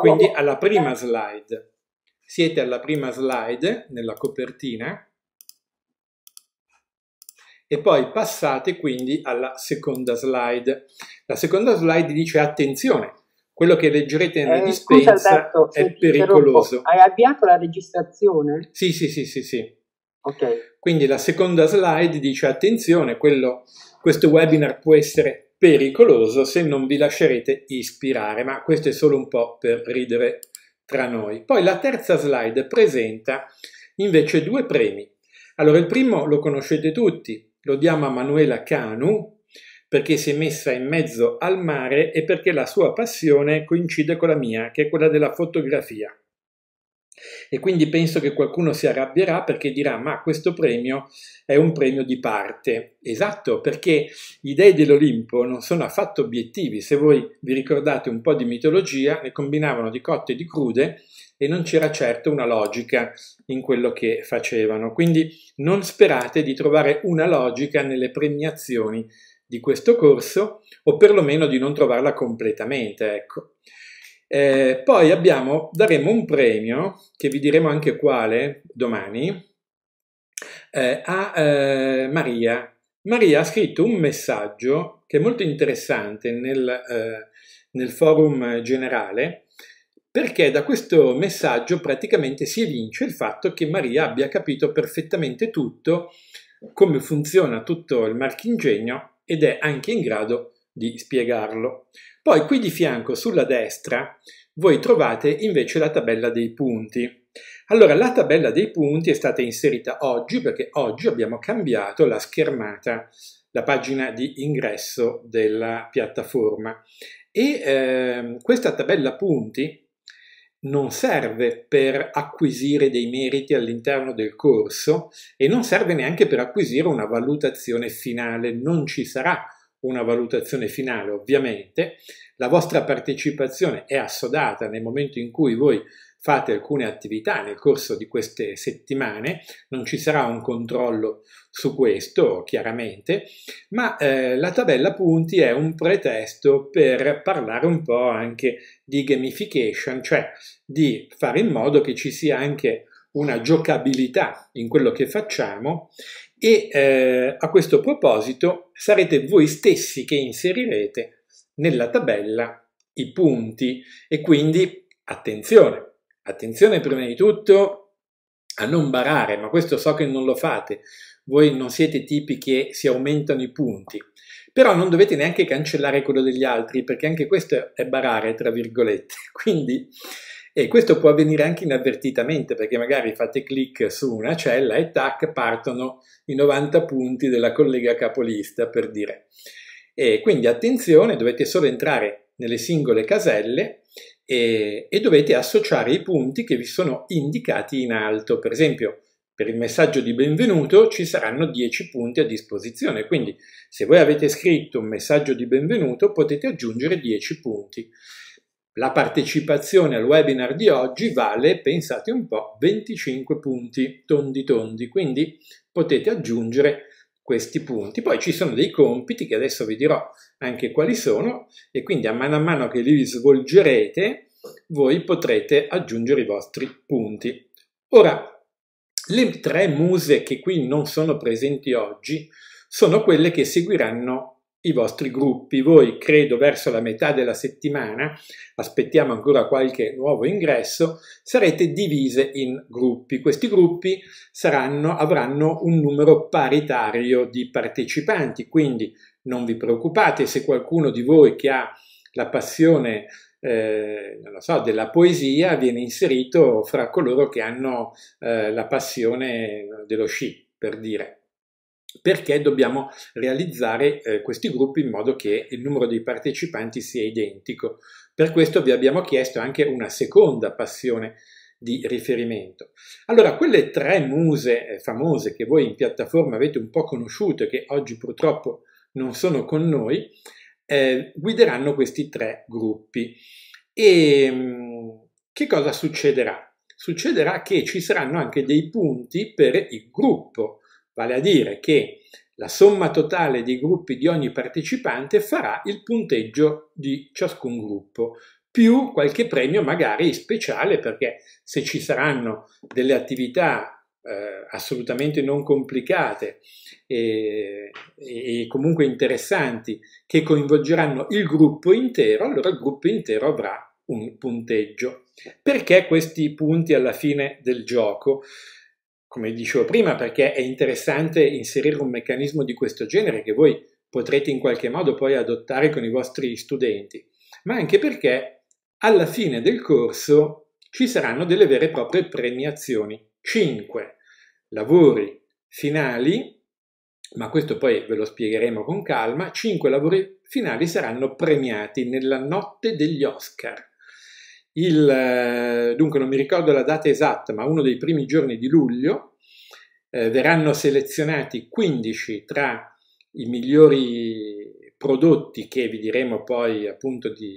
Quindi alla prima slide. Siete alla prima slide nella copertina e poi passate quindi alla seconda slide. La seconda slide dice attenzione, quello che leggerete nella eh, dispensa Alberto, è pericoloso. Hai avviato la registrazione? Sì, sì, sì, sì, sì. Okay. Quindi la seconda slide dice attenzione, quello, questo webinar può essere pericoloso se non vi lascerete ispirare, ma questo è solo un po' per ridere tra noi. Poi la terza slide presenta invece due premi. Allora il primo lo conoscete tutti, lo diamo a Manuela Canu perché si è messa in mezzo al mare e perché la sua passione coincide con la mia, che è quella della fotografia. E quindi penso che qualcuno si arrabbierà perché dirà ma questo premio è un premio di parte. Esatto, perché i dei dell'Olimpo non sono affatto obiettivi. Se voi vi ricordate un po' di mitologia, ne combinavano di cotte e di crude e non c'era certo una logica in quello che facevano. Quindi non sperate di trovare una logica nelle premiazioni di questo corso o perlomeno di non trovarla completamente. Ecco. Eh, poi abbiamo, daremo un premio, che vi diremo anche quale domani, eh, a eh, Maria. Maria ha scritto un messaggio che è molto interessante nel, eh, nel forum generale, perché da questo messaggio praticamente si evince il fatto che Maria abbia capito perfettamente tutto, come funziona tutto il marchingegno ed è anche in grado di spiegarlo. Poi qui di fianco sulla destra voi trovate invece la tabella dei punti. Allora la tabella dei punti è stata inserita oggi perché oggi abbiamo cambiato la schermata, la pagina di ingresso della piattaforma e eh, questa tabella punti non serve per acquisire dei meriti all'interno del corso e non serve neanche per acquisire una valutazione finale, non ci sarà una valutazione finale ovviamente, la vostra partecipazione è assodata nel momento in cui voi fate alcune attività nel corso di queste settimane, non ci sarà un controllo su questo chiaramente, ma eh, la tabella punti è un pretesto per parlare un po' anche di gamification, cioè di fare in modo che ci sia anche una giocabilità in quello che facciamo e eh, a questo proposito sarete voi stessi che inserirete nella tabella i punti e quindi attenzione, attenzione prima di tutto a non barare, ma questo so che non lo fate, voi non siete tipi che si aumentano i punti, però non dovete neanche cancellare quello degli altri perché anche questo è barare, tra virgolette, quindi e questo può avvenire anche inavvertitamente perché magari fate clic su una cella e tac partono i 90 punti della collega capolista per dire. E quindi attenzione, dovete solo entrare nelle singole caselle e, e dovete associare i punti che vi sono indicati in alto. Per esempio, per il messaggio di benvenuto ci saranno 10 punti a disposizione, quindi se voi avete scritto un messaggio di benvenuto potete aggiungere 10 punti. La partecipazione al webinar di oggi vale, pensate un po', 25 punti tondi tondi, quindi potete aggiungere questi punti. Poi ci sono dei compiti che adesso vi dirò anche quali sono e quindi a mano a mano che li svolgerete voi potrete aggiungere i vostri punti. Ora, le tre muse che qui non sono presenti oggi sono quelle che seguiranno i vostri gruppi. Voi, credo, verso la metà della settimana, aspettiamo ancora qualche nuovo ingresso, sarete divise in gruppi. Questi gruppi saranno, avranno un numero paritario di partecipanti, quindi non vi preoccupate se qualcuno di voi che ha la passione eh, so, della poesia viene inserito fra coloro che hanno eh, la passione dello sci, per dire perché dobbiamo realizzare eh, questi gruppi in modo che il numero dei partecipanti sia identico. Per questo vi abbiamo chiesto anche una seconda passione di riferimento. Allora, quelle tre muse eh, famose che voi in piattaforma avete un po' conosciuto e che oggi purtroppo non sono con noi, eh, guideranno questi tre gruppi. E ehm, che cosa succederà? Succederà che ci saranno anche dei punti per il gruppo vale a dire che la somma totale dei gruppi di ogni partecipante farà il punteggio di ciascun gruppo, più qualche premio magari speciale, perché se ci saranno delle attività eh, assolutamente non complicate e, e, comunque interessanti che coinvolgeranno il gruppo intero, allora il gruppo intero avrà un punteggio. Perché questi punti alla fine del gioco? come dicevo prima, perché è interessante inserire un meccanismo di questo genere che voi potrete in qualche modo poi adottare con i vostri studenti, ma anche perché alla fine del corso ci saranno delle vere e proprie premiazioni, 5 lavori finali, ma questo poi ve lo spiegheremo con calma, 5 lavori finali saranno premiati nella notte degli Oscar il, eh, dunque non mi ricordo la data esatta, ma uno dei primi giorni di luglio, eh, verranno selezionati 15 tra i migliori prodotti che vi diremo poi appunto di,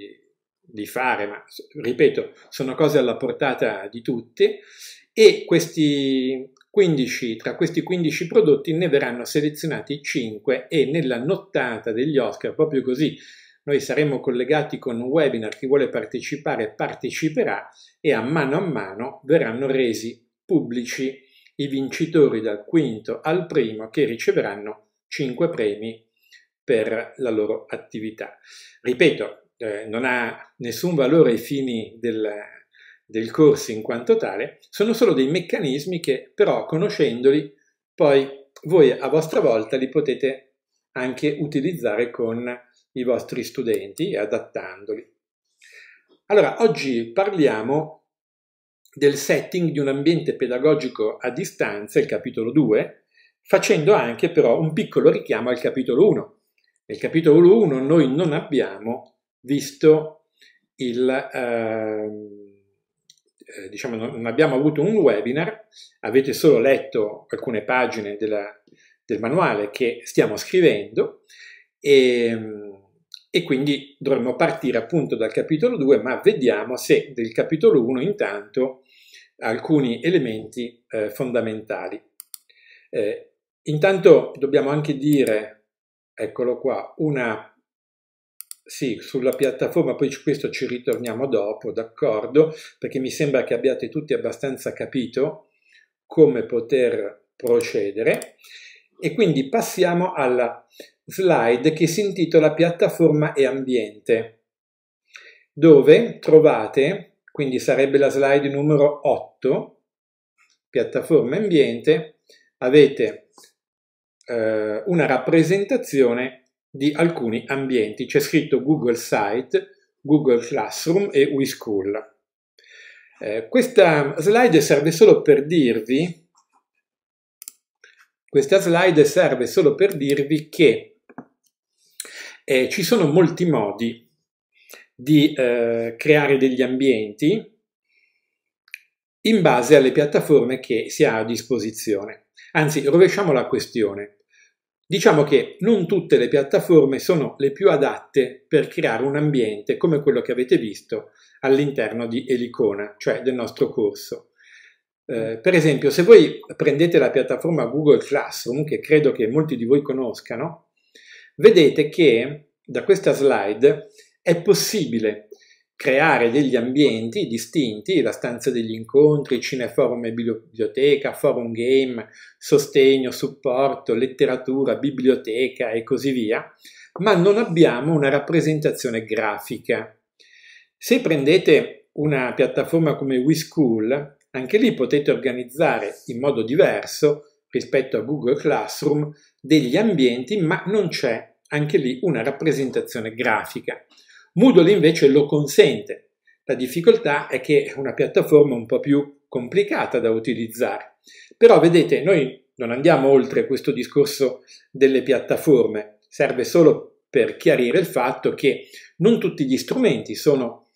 di fare, ma ripeto, sono cose alla portata di tutti e questi 15, tra questi 15 prodotti ne verranno selezionati 5 e nella nottata degli Oscar, proprio così, noi saremo collegati con un webinar, chi vuole partecipare parteciperà e a mano a mano verranno resi pubblici i vincitori dal quinto al primo che riceveranno cinque premi per la loro attività. Ripeto, eh, non ha nessun valore ai fini del, del corso in quanto tale, sono solo dei meccanismi che però conoscendoli poi voi a vostra volta li potete anche utilizzare con i vostri studenti e adattandoli. Allora, oggi parliamo del setting di un ambiente pedagogico a distanza, il capitolo 2, facendo anche però un piccolo richiamo al capitolo 1. Nel capitolo 1 noi non abbiamo visto il... Ehm, eh, diciamo, non abbiamo avuto un webinar, avete solo letto alcune pagine della, del manuale che stiamo scrivendo e ehm, e quindi dovremmo partire appunto dal capitolo 2, ma vediamo se del capitolo 1 intanto alcuni elementi eh, fondamentali. Eh, intanto dobbiamo anche dire, eccolo qua, una sì, sulla piattaforma, poi su questo ci ritorniamo dopo, d'accordo, perché mi sembra che abbiate tutti abbastanza capito come poter procedere. E quindi passiamo alla slide che si intitola Piattaforma e ambiente, dove trovate, quindi sarebbe la slide numero 8, piattaforma e ambiente, avete eh, una rappresentazione di alcuni ambienti. C'è scritto Google Site, Google Classroom e WeSchool. Eh, questa slide serve solo per dirvi questa slide serve solo per dirvi che eh, ci sono molti modi di eh, creare degli ambienti in base alle piattaforme che si ha a disposizione. Anzi, rovesciamo la questione. Diciamo che non tutte le piattaforme sono le più adatte per creare un ambiente come quello che avete visto all'interno di Elicona, cioè del nostro corso. Eh, per esempio, se voi prendete la piattaforma Google Classroom, che credo che molti di voi conoscano, vedete che da questa slide è possibile creare degli ambienti distinti, la stanza degli incontri, cineforum e biblioteca, forum game, sostegno, supporto, letteratura, biblioteca e così via, ma non abbiamo una rappresentazione grafica. Se prendete una piattaforma come WeSchool, anche lì potete organizzare in modo diverso rispetto a Google Classroom degli ambienti, ma non c'è anche lì una rappresentazione grafica. Moodle invece lo consente. La difficoltà è che è una piattaforma un po' più complicata da utilizzare. Però vedete, noi non andiamo oltre questo discorso delle piattaforme, serve solo per chiarire il fatto che non tutti gli strumenti sono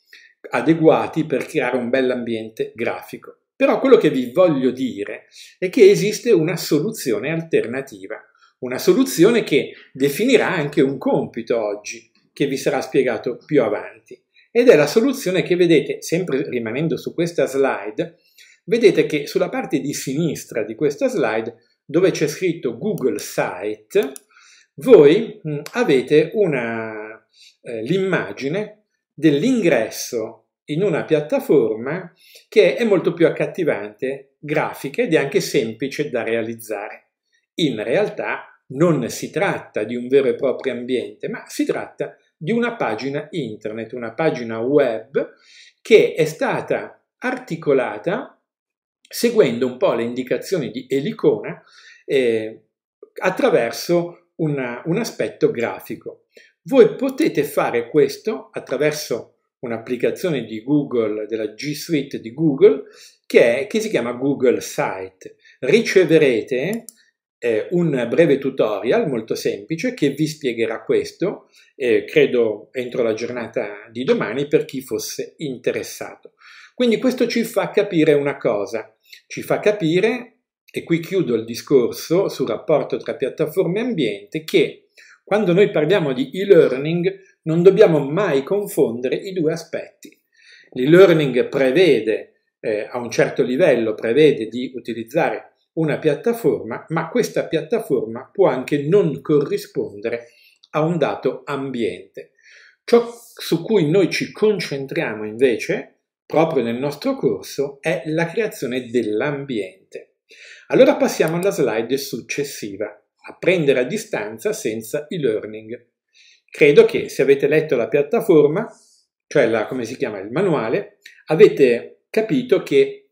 adeguati per creare un bell'ambiente grafico. Però quello che vi voglio dire è che esiste una soluzione alternativa una soluzione che definirà anche un compito oggi, che vi sarà spiegato più avanti. Ed è la soluzione che vedete, sempre rimanendo su questa slide, vedete che sulla parte di sinistra di questa slide, dove c'è scritto Google Site, voi mm, avete eh, l'immagine dell'ingresso in una piattaforma che è molto più accattivante, grafica ed è anche semplice da realizzare. In realtà non si tratta di un vero e proprio ambiente, ma si tratta di una pagina internet, una pagina web che è stata articolata seguendo un po' le indicazioni di Elicona eh, attraverso una, un aspetto grafico. Voi potete fare questo attraverso un'applicazione di Google, della G Suite di Google, che, è, che si chiama Google Site. Riceverete eh, un breve tutorial molto semplice che vi spiegherà questo, eh, credo entro la giornata di domani per chi fosse interessato. Quindi questo ci fa capire una cosa, ci fa capire, e qui chiudo il discorso sul rapporto tra piattaforme e ambiente, che quando noi parliamo di e-learning non dobbiamo mai confondere i due aspetti. L'e-learning prevede, eh, a un certo livello, prevede di utilizzare una piattaforma, ma questa piattaforma può anche non corrispondere a un dato ambiente. Ciò su cui noi ci concentriamo invece, proprio nel nostro corso, è la creazione dell'ambiente. Allora passiamo alla slide successiva, apprendere a distanza senza e-learning. Credo che se avete letto la piattaforma, cioè la, come si chiama il manuale, avete capito che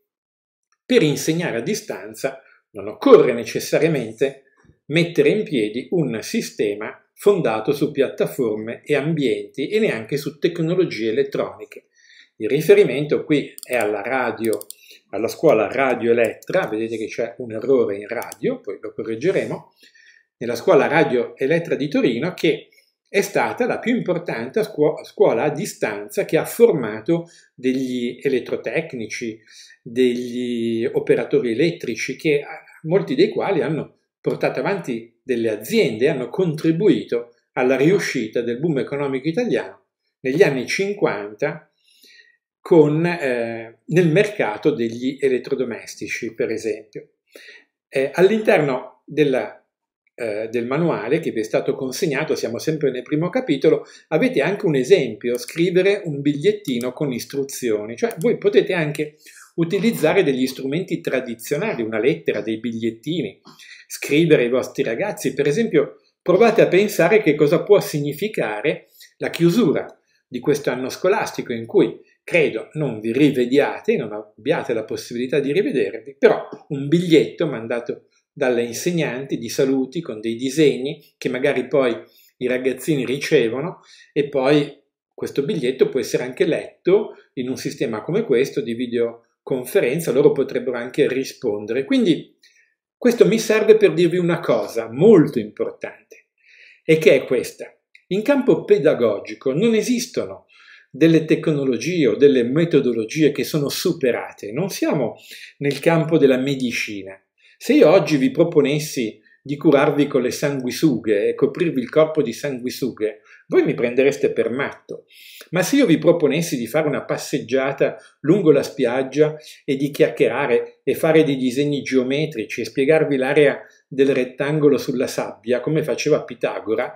per insegnare a distanza non occorre necessariamente mettere in piedi un sistema fondato su piattaforme e ambienti e neanche su tecnologie elettroniche. Il riferimento qui è alla radio, alla scuola Radio Elettra, vedete che c'è un errore in radio, poi lo correggeremo, nella scuola Radio Elettra di Torino che è stata la più importante scuola, scuola a distanza che ha formato degli elettrotecnici, degli operatori elettrici, che, molti dei quali hanno portato avanti delle aziende e hanno contribuito alla riuscita del boom economico italiano negli anni 50 con, eh, nel mercato degli elettrodomestici, per esempio. Eh, all'interno della eh, del manuale che vi è stato consegnato, siamo sempre nel primo capitolo, avete anche un esempio, scrivere un bigliettino con istruzioni, cioè voi potete anche utilizzare degli strumenti tradizionali, una lettera, dei bigliettini, scrivere ai vostri ragazzi, per esempio provate a pensare che cosa può significare la chiusura di questo anno scolastico in cui credo non vi rivediate, non abbiate la possibilità di rivedervi, però un biglietto mandato dalle insegnanti di saluti con dei disegni che magari poi i ragazzini ricevono e poi questo biglietto può essere anche letto in un sistema come questo di videoconferenza, loro potrebbero anche rispondere. Quindi questo mi serve per dirvi una cosa molto importante e che è questa. In campo pedagogico non esistono delle tecnologie o delle metodologie che sono superate, non siamo nel campo della medicina, se io oggi vi proponessi di curarvi con le sanguisughe e coprirvi il corpo di sanguisughe, voi mi prendereste per matto. Ma se io vi proponessi di fare una passeggiata lungo la spiaggia e di chiacchierare e fare dei disegni geometrici e spiegarvi l'area del rettangolo sulla sabbia, come faceva Pitagora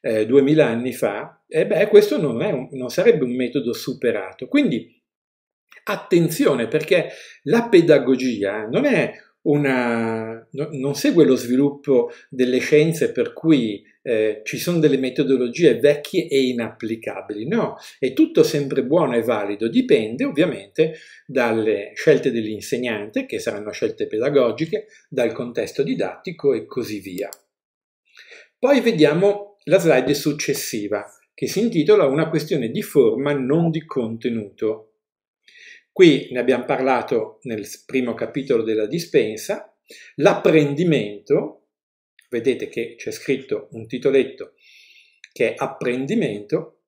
eh, 2000 anni fa, eh beh, questo non, un, non sarebbe un metodo superato. Quindi attenzione perché la pedagogia non è una, no, non segue lo sviluppo delle scienze per cui eh, ci sono delle metodologie vecchie e inapplicabili, no, è tutto sempre buono e valido, dipende ovviamente dalle scelte dell'insegnante, che saranno scelte pedagogiche, dal contesto didattico e così via. Poi vediamo la slide successiva, che si intitola Una questione di forma, non di contenuto. Qui ne abbiamo parlato nel primo capitolo della dispensa, l'apprendimento, vedete che c'è scritto un titoletto che è apprendimento,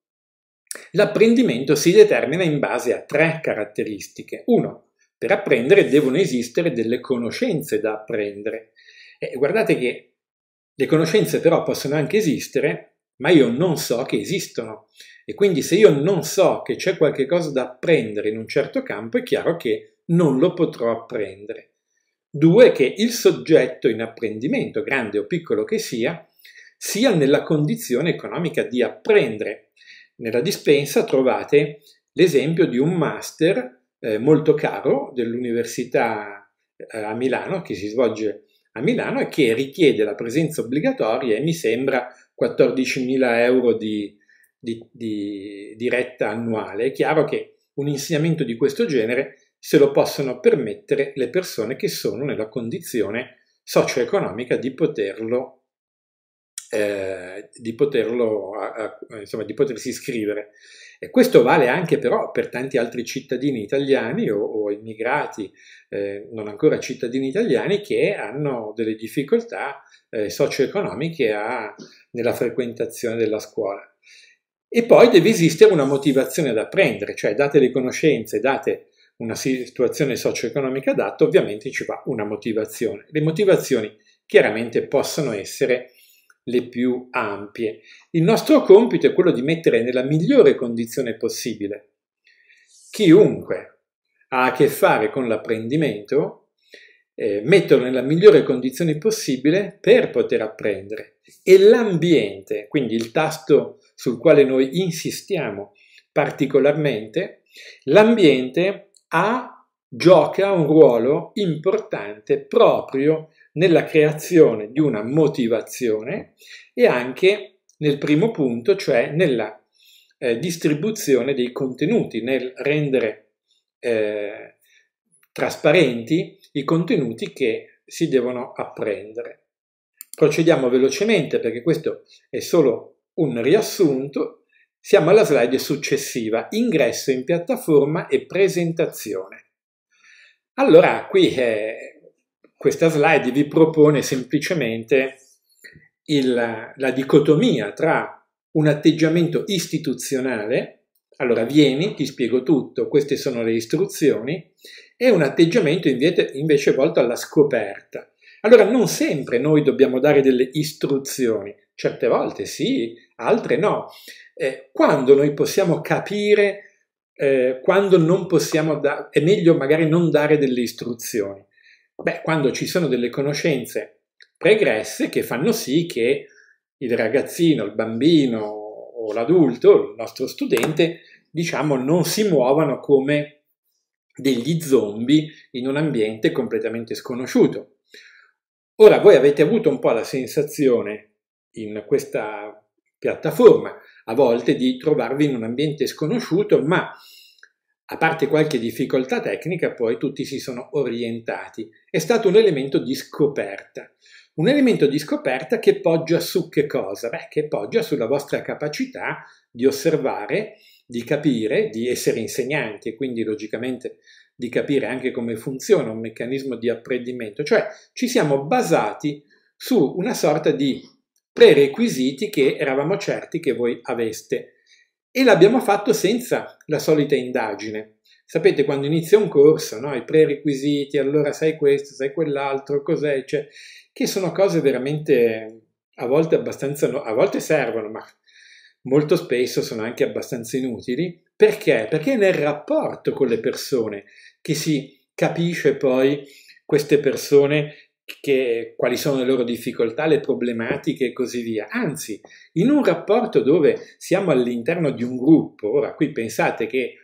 l'apprendimento si determina in base a tre caratteristiche. Uno, per apprendere devono esistere delle conoscenze da apprendere. E guardate che le conoscenze però possono anche esistere ma io non so che esistono. E quindi se io non so che c'è qualche cosa da apprendere in un certo campo, è chiaro che non lo potrò apprendere. Due, che il soggetto in apprendimento, grande o piccolo che sia, sia nella condizione economica di apprendere. Nella dispensa trovate l'esempio di un master eh, molto caro dell'Università eh, a Milano, che si svolge a Milano e che richiede la presenza obbligatoria e mi sembra 14.000 euro di, di, di, di retta annuale, è chiaro che un insegnamento di questo genere se lo possono permettere le persone che sono nella condizione socio-economica di poterlo, eh, di poterlo a, a, insomma, di potersi iscrivere. E questo vale anche però per tanti altri cittadini italiani o, o immigrati eh, non ancora cittadini italiani che hanno delle difficoltà eh, socio-economiche ha nella frequentazione della scuola. E poi deve esistere una motivazione da prendere, cioè date le conoscenze, date una situazione socio-economica data, ovviamente ci va una motivazione. Le motivazioni chiaramente possono essere le più ampie. Il nostro compito è quello di mettere nella migliore condizione possibile chiunque ha a che fare con l'apprendimento eh, metterlo nella migliore condizione possibile per poter apprendere. E l'ambiente, quindi il tasto sul quale noi insistiamo particolarmente, l'ambiente ha, gioca un ruolo importante proprio nella creazione di una motivazione e anche nel primo punto, cioè nella eh, distribuzione dei contenuti, nel rendere eh, trasparenti i contenuti che si devono apprendere. Procediamo velocemente perché questo è solo un riassunto. Siamo alla slide successiva, ingresso in piattaforma e presentazione. Allora, qui eh, questa slide vi propone semplicemente il, la dicotomia tra un atteggiamento istituzionale, allora vieni, ti spiego tutto, queste sono le istruzioni, è un atteggiamento invece volto alla scoperta. Allora non sempre noi dobbiamo dare delle istruzioni, certe volte sì, altre no. Eh, quando noi possiamo capire, eh, quando non possiamo dare, è meglio magari non dare delle istruzioni. Beh, quando ci sono delle conoscenze pregresse che fanno sì che il ragazzino, il bambino o l'adulto, il nostro studente, diciamo, non si muovano come degli zombie in un ambiente completamente sconosciuto. Ora voi avete avuto un po' la sensazione in questa piattaforma a volte di trovarvi in un ambiente sconosciuto, ma a parte qualche difficoltà tecnica, poi tutti si sono orientati. È stato un elemento di scoperta. Un elemento di scoperta che poggia su che cosa? Beh, che poggia sulla vostra capacità di osservare di capire, di essere insegnanti e quindi logicamente di capire anche come funziona un meccanismo di apprendimento, cioè ci siamo basati su una sorta di prerequisiti che eravamo certi che voi aveste e l'abbiamo fatto senza la solita indagine. Sapete, quando inizia un corso, no? i prerequisiti, allora sai questo, sai quell'altro, cos'è, cioè, che sono cose veramente a volte abbastanza, no, a volte servono, ma molto spesso sono anche abbastanza inutili. Perché? Perché è nel rapporto con le persone che si capisce poi queste persone che, quali sono le loro difficoltà, le problematiche e così via. Anzi, in un rapporto dove siamo all'interno di un gruppo, ora qui pensate che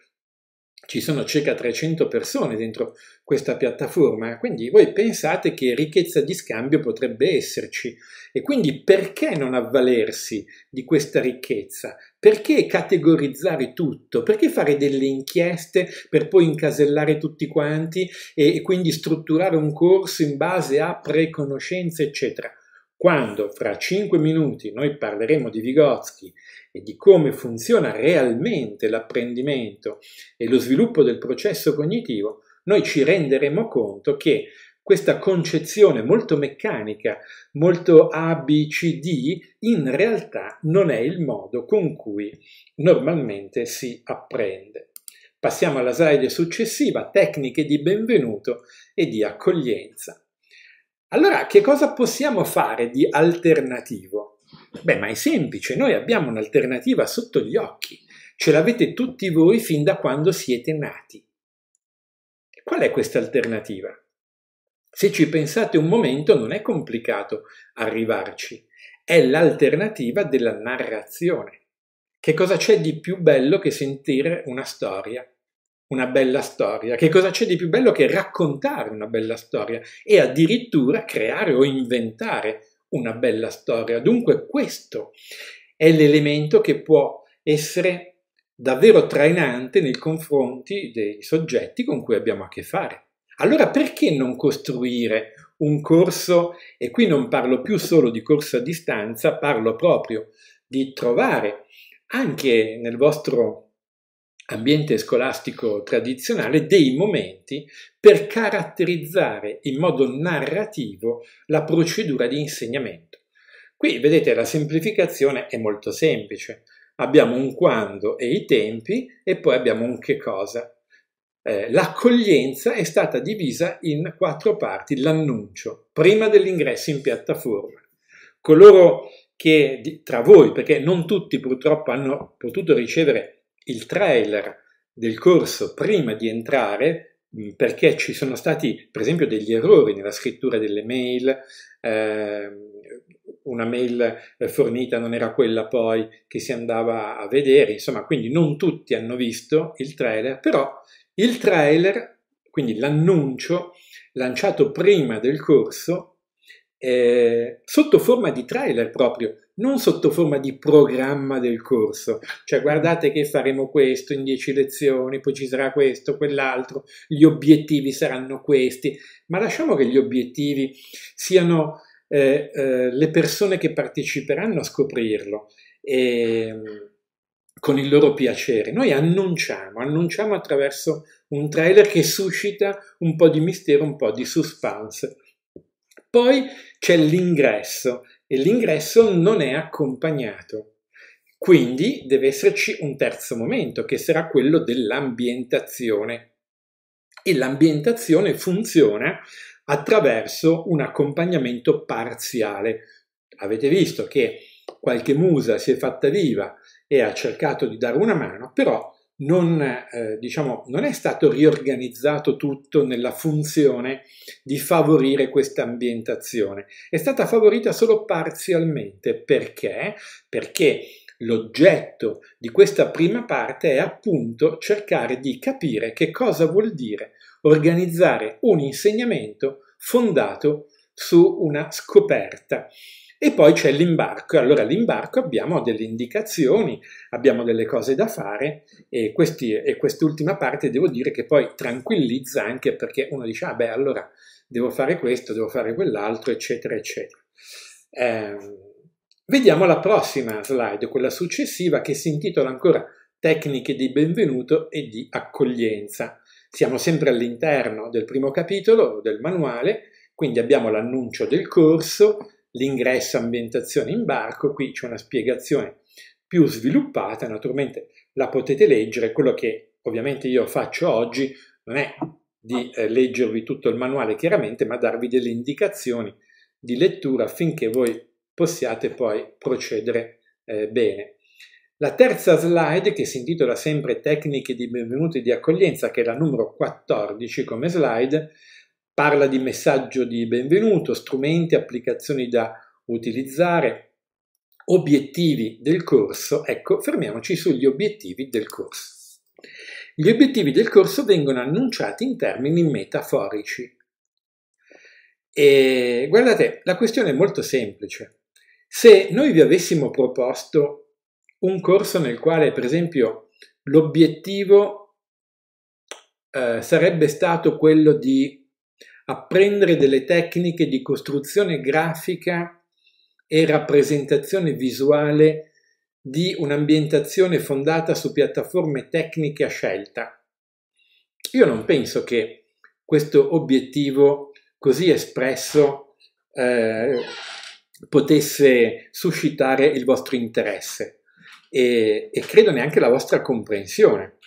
ci sono circa 300 persone dentro questa piattaforma, quindi voi pensate che ricchezza di scambio potrebbe esserci e quindi perché non avvalersi di questa ricchezza? Perché categorizzare tutto? Perché fare delle inchieste per poi incasellare tutti quanti e, quindi strutturare un corso in base a preconoscenze, eccetera? quando fra 5 minuti noi parleremo di Vygotsky e di come funziona realmente l'apprendimento e lo sviluppo del processo cognitivo, noi ci renderemo conto che questa concezione molto meccanica, molto ABCD, in realtà non è il modo con cui normalmente si apprende. Passiamo alla slide successiva, tecniche di benvenuto e di accoglienza. Allora, che cosa possiamo fare di alternativo? Beh, ma è semplice, noi abbiamo un'alternativa sotto gli occhi, ce l'avete tutti voi fin da quando siete nati. Qual è questa alternativa? Se ci pensate un momento non è complicato arrivarci, è l'alternativa della narrazione. Che cosa c'è di più bello che sentire una storia una bella storia? Che cosa c'è di più bello che raccontare una bella storia e addirittura creare o inventare una bella storia? Dunque questo è l'elemento che può essere davvero trainante nei confronti dei soggetti con cui abbiamo a che fare. Allora perché non costruire un corso, e qui non parlo più solo di corso a distanza, parlo proprio di trovare anche nel vostro ambiente scolastico tradizionale dei momenti per caratterizzare in modo narrativo la procedura di insegnamento. Qui vedete la semplificazione è molto semplice. Abbiamo un quando e i tempi e poi abbiamo un che cosa. Eh, l'accoglienza è stata divisa in quattro parti, l'annuncio, prima dell'ingresso in piattaforma. Coloro che tra voi, perché non tutti purtroppo hanno potuto ricevere il trailer del corso prima di entrare mm, perché ci sono stati per esempio degli errori nella scrittura delle mail, eh, una mail fornita non era quella poi che si andava a vedere, insomma quindi non tutti hanno visto il trailer, però il trailer, quindi l'annuncio lanciato prima del corso, eh, sotto forma di trailer proprio, non sotto forma di programma del corso, cioè guardate che faremo questo in dieci lezioni, poi ci sarà questo, quell'altro, gli obiettivi saranno questi, ma lasciamo che gli obiettivi siano eh, eh, le persone che parteciperanno a scoprirlo. E, ehm, con il loro piacere. Noi annunciamo, annunciamo attraverso un trailer che suscita un po' di mistero, un po' di suspense. Poi c'è l'ingresso e l'ingresso non è accompagnato. Quindi deve esserci un terzo momento, che sarà quello dell'ambientazione. E l'ambientazione funziona attraverso un accompagnamento parziale. Avete visto che qualche musa si è fatta viva e ha cercato di dare una mano, però non, eh, diciamo, non è stato riorganizzato tutto nella funzione di favorire questa ambientazione, è stata favorita solo parzialmente perché? Perché l'oggetto di questa prima parte è appunto cercare di capire che cosa vuol dire organizzare un insegnamento fondato su una scoperta e poi c'è l'imbarco. Allora l'imbarco abbiamo delle indicazioni, abbiamo delle cose da fare e, questi, e quest'ultima parte devo dire che poi tranquillizza anche perché uno dice, ah beh, allora devo fare questo, devo fare quell'altro, eccetera, eccetera. Eh, vediamo la prossima slide, quella successiva, che si intitola ancora Tecniche di benvenuto e di accoglienza. Siamo sempre all'interno del primo capitolo del manuale, quindi abbiamo l'annuncio del corso, l'ingresso, ambientazione in barco, qui c'è una spiegazione più sviluppata, naturalmente la potete leggere, quello che ovviamente io faccio oggi non è di eh, leggervi tutto il manuale chiaramente, ma darvi delle indicazioni di lettura affinché voi possiate poi procedere eh, bene. La terza slide, che si intitola sempre Tecniche di benvenuti e di accoglienza, che è la numero 14 come slide, Parla di messaggio di benvenuto, strumenti, applicazioni da utilizzare, obiettivi del corso. Ecco, fermiamoci sugli obiettivi del corso. Gli obiettivi del corso vengono annunciati in termini metaforici. E guardate, la questione è molto semplice. Se noi vi avessimo proposto un corso nel quale, per esempio, l'obiettivo eh, sarebbe stato quello di apprendere delle tecniche di costruzione grafica e rappresentazione visuale di un'ambientazione fondata su piattaforme tecniche a scelta. Io non penso che questo obiettivo così espresso eh, potesse suscitare il vostro interesse e, e credo neanche la vostra comprensione.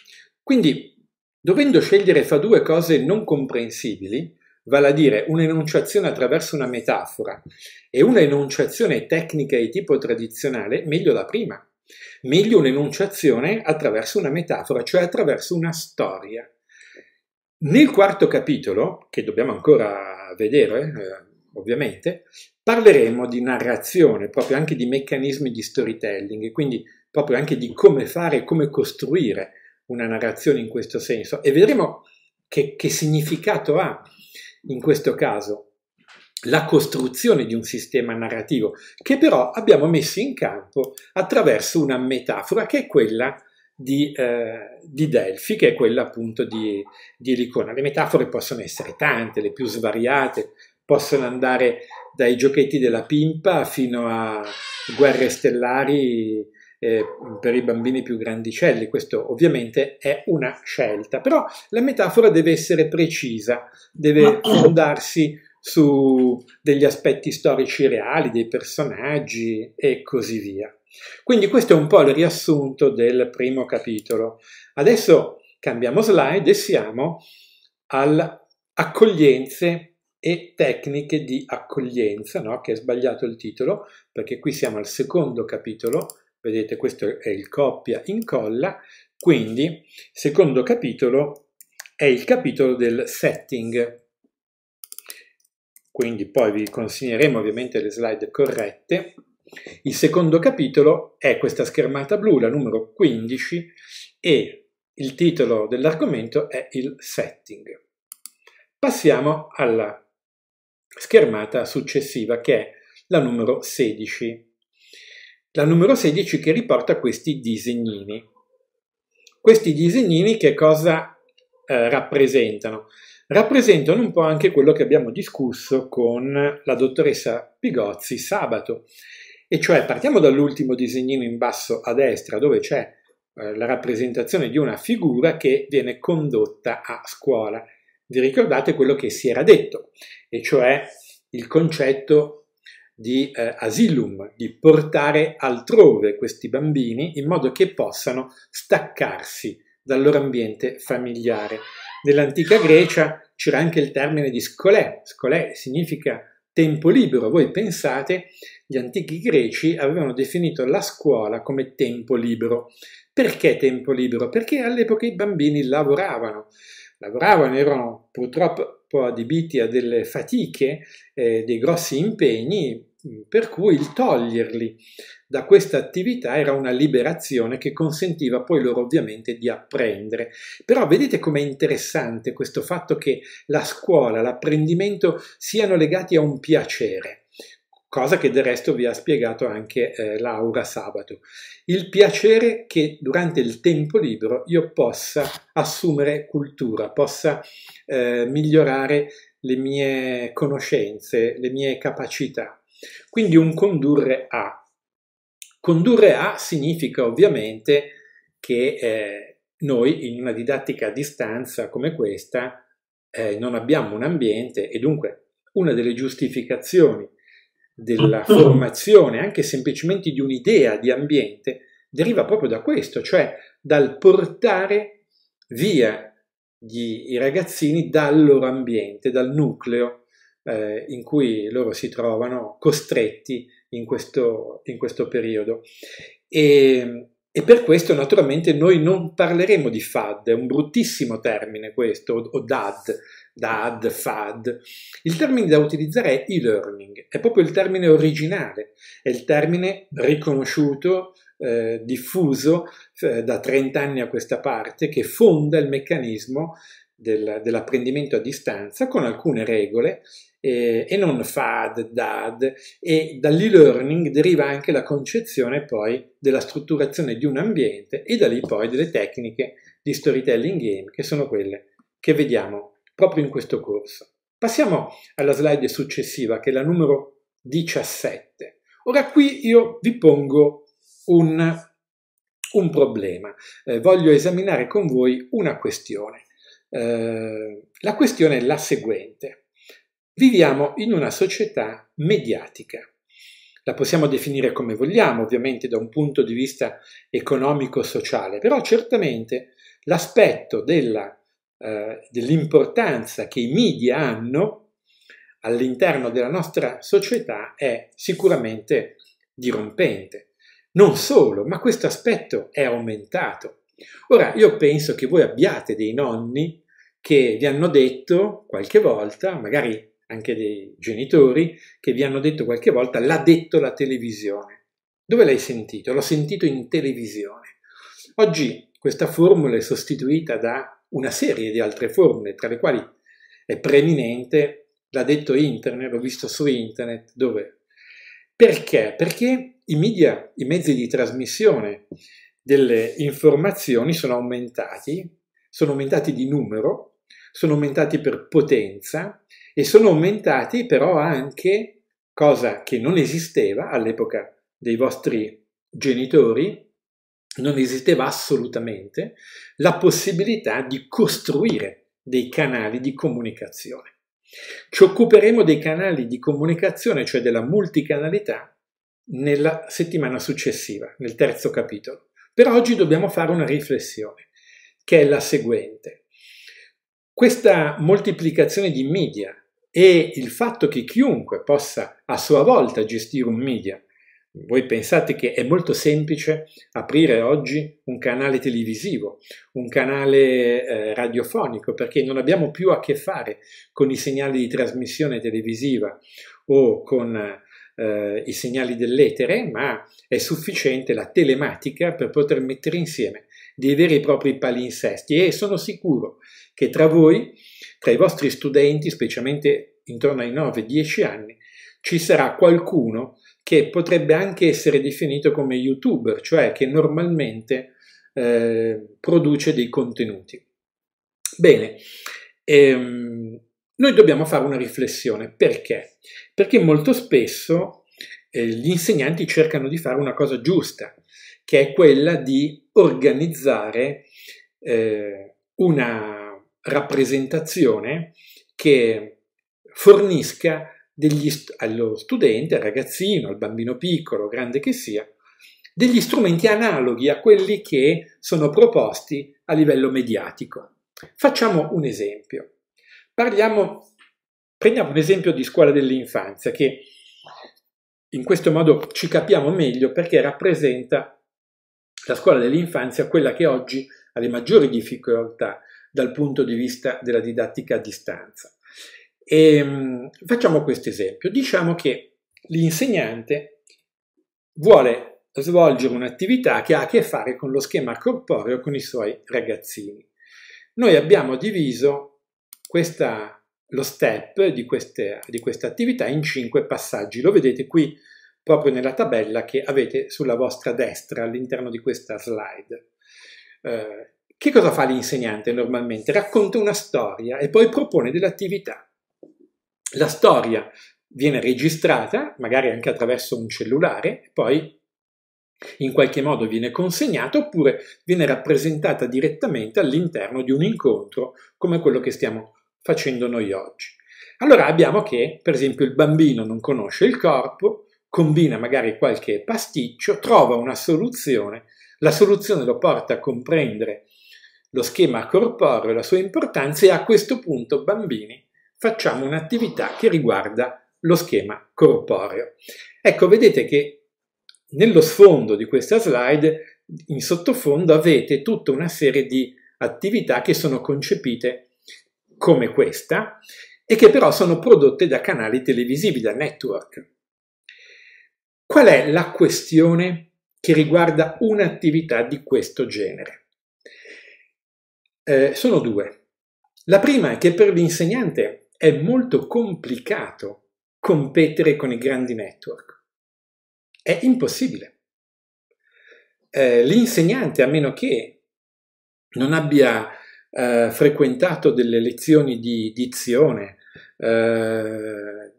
Quindi, dovendo scegliere fra due cose non comprensibili, vale a dire un'enunciazione attraverso una metafora e un'enunciazione tecnica di tipo tradizionale, meglio la prima. Meglio un'enunciazione attraverso una metafora, cioè attraverso una storia. Nel quarto capitolo, che dobbiamo ancora vedere, eh, ovviamente, parleremo di narrazione, proprio anche di meccanismi di storytelling, quindi proprio anche di come fare, come costruire una narrazione in questo senso e vedremo che, che significato ha in questo caso la costruzione di un sistema narrativo che però abbiamo messo in campo attraverso una metafora che è quella di, eh, di Delfi, che è quella appunto di, di Elicona. Le metafore possono essere tante, le più svariate, possono andare dai giochetti della pimpa fino a guerre stellari eh, per i bambini più grandicelli, questo ovviamente è una scelta, però la metafora deve essere precisa, deve fondarsi su degli aspetti storici reali, dei personaggi e così via. Quindi questo è un po' il riassunto del primo capitolo. Adesso cambiamo slide e siamo alle e tecniche di accoglienza, no? che è sbagliato il titolo, perché qui siamo al secondo capitolo, Vedete, questo è il coppia incolla, quindi secondo capitolo è il capitolo del setting. Quindi poi vi consegneremo ovviamente le slide corrette. Il secondo capitolo è questa schermata blu, la numero 15, e il titolo dell'argomento è il setting. Passiamo alla schermata successiva che è la numero 16 la numero 16 che riporta questi disegnini. Questi disegnini che cosa eh, rappresentano? Rappresentano un po' anche quello che abbiamo discusso con la dottoressa Pigozzi sabato, e cioè partiamo dall'ultimo disegnino in basso a destra dove c'è eh, la rappresentazione di una figura che viene condotta a scuola. Vi ricordate quello che si era detto, e cioè il concetto di eh, asylum, di portare altrove questi bambini in modo che possano staccarsi dal loro ambiente familiare. Nell'antica Grecia c'era anche il termine di scolè, scolè significa tempo libero. Voi pensate, gli antichi greci avevano definito la scuola come tempo libero. Perché tempo libero? Perché all'epoca i bambini lavoravano, lavoravano, erano purtroppo po' adibiti a delle fatiche, eh, dei grossi impegni, mm, per cui il toglierli da questa attività era una liberazione che consentiva poi loro ovviamente di apprendere. Però vedete com'è interessante questo fatto che la scuola, l'apprendimento siano legati a un piacere cosa che del resto vi ha spiegato anche eh, Laura sabato. Il piacere che durante il tempo libero io possa assumere cultura, possa eh, migliorare le mie conoscenze, le mie capacità. Quindi un condurre a. Condurre a significa ovviamente che eh, noi in una didattica a distanza come questa eh, non abbiamo un ambiente e dunque una delle giustificazioni della formazione, anche semplicemente di un'idea di ambiente, deriva proprio da questo, cioè dal portare via gli, i ragazzini dal loro ambiente, dal nucleo eh, in cui loro si trovano costretti in questo, in questo periodo. E, e per questo naturalmente noi non parleremo di FAD, è un bruttissimo termine questo, o, o DAD, DAD, fad. Il termine da utilizzare è e-learning, è proprio il termine originale, è il termine riconosciuto, eh, diffuso eh, da 30 anni a questa parte che fonda il meccanismo del, dell'apprendimento a distanza con alcune regole eh, e non FAD, DAD e dall'e-learning deriva anche la concezione poi della strutturazione di un ambiente e da lì poi delle tecniche di storytelling game che sono quelle che vediamo proprio in questo corso. Passiamo alla slide successiva, che è la numero 17. Ora qui io vi pongo un, un problema. Eh, voglio esaminare con voi una questione. Eh, la questione è la seguente. Viviamo in una società mediatica. La possiamo definire come vogliamo, ovviamente da un punto di vista economico-sociale, però certamente l'aspetto della eh, dell'importanza che i media hanno all'interno della nostra società è sicuramente dirompente. Non solo, ma questo aspetto è aumentato. Ora, io penso che voi abbiate dei nonni che vi hanno detto qualche volta, magari anche dei genitori, che vi hanno detto qualche volta, l'ha detto la televisione. Dove l'hai sentito? L'ho sentito in televisione. Oggi questa formula è sostituita da una serie di altre forme, tra le quali è preeminente, l'ha detto internet, l'ho visto su internet, dove? Perché? Perché i media, i mezzi di trasmissione delle informazioni sono aumentati, sono aumentati di numero, sono aumentati per potenza e sono aumentati però anche, cosa che non esisteva all'epoca dei vostri genitori, non esisteva assolutamente la possibilità di costruire dei canali di comunicazione. Ci occuperemo dei canali di comunicazione, cioè della multicanalità, nella settimana successiva, nel terzo capitolo. Per oggi dobbiamo fare una riflessione, che è la seguente. Questa moltiplicazione di media e il fatto che chiunque possa a sua volta gestire un media voi pensate che è molto semplice aprire oggi un canale televisivo, un canale eh, radiofonico, perché non abbiamo più a che fare con i segnali di trasmissione televisiva o con eh, i segnali dell'etere, ma è sufficiente la telematica per poter mettere insieme dei veri e propri palinsesti e sono sicuro che tra voi, tra i vostri studenti, specialmente intorno ai 9-10 anni, ci sarà qualcuno che potrebbe anche essere definito come youtuber, cioè che normalmente eh, produce dei contenuti. Bene, ehm, noi dobbiamo fare una riflessione. Perché? Perché molto spesso eh, gli insegnanti cercano di fare una cosa giusta, che è quella di organizzare eh, una rappresentazione che fornisca degli, allo studente, al ragazzino, al bambino piccolo, grande che sia, degli strumenti analoghi a quelli che sono proposti a livello mediatico. Facciamo un esempio. Parliamo, prendiamo un esempio di scuola dell'infanzia che in questo modo ci capiamo meglio perché rappresenta la scuola dell'infanzia, quella che oggi ha le maggiori difficoltà dal punto di vista della didattica a distanza. E, ehm, facciamo questo esempio. Diciamo che l'insegnante vuole svolgere un'attività che ha a che fare con lo schema corporeo con i suoi ragazzini. Noi abbiamo diviso questa, lo step di, queste, di questa attività in cinque passaggi. Lo vedete qui proprio nella tabella che avete sulla vostra destra all'interno di questa slide. Eh, che cosa fa l'insegnante normalmente? Racconta una storia e poi propone delle attività. La storia viene registrata, magari anche attraverso un cellulare, poi in qualche modo viene consegnata oppure viene rappresentata direttamente all'interno di un incontro come quello che stiamo facendo noi oggi. Allora abbiamo che, per esempio, il bambino non conosce il corpo, combina magari qualche pasticcio, trova una soluzione, la soluzione lo porta a comprendere lo schema corporeo la sua importanza e a questo punto bambini facciamo un'attività che riguarda lo schema corporeo. Ecco, vedete che nello sfondo di questa slide, in sottofondo, avete tutta una serie di attività che sono concepite come questa e che però sono prodotte da canali televisivi, da network. Qual è la questione che riguarda un'attività di questo genere? Eh, sono due. La prima è che per l'insegnante è molto complicato competere con i grandi network. È impossibile. Eh, l'insegnante, a meno che non abbia eh, frequentato delle lezioni di dizione, eh,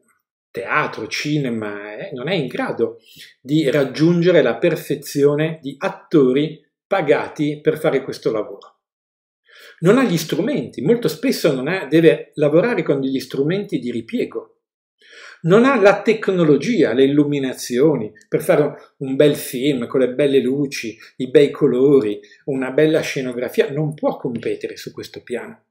teatro, cinema, eh, non è in grado di raggiungere la perfezione di attori pagati per fare questo lavoro non ha gli strumenti, molto spesso ha, deve lavorare con degli strumenti di ripiego. Non ha la tecnologia, le illuminazioni per fare un bel film con le belle luci, i bei colori, una bella scenografia, non può competere su questo piano.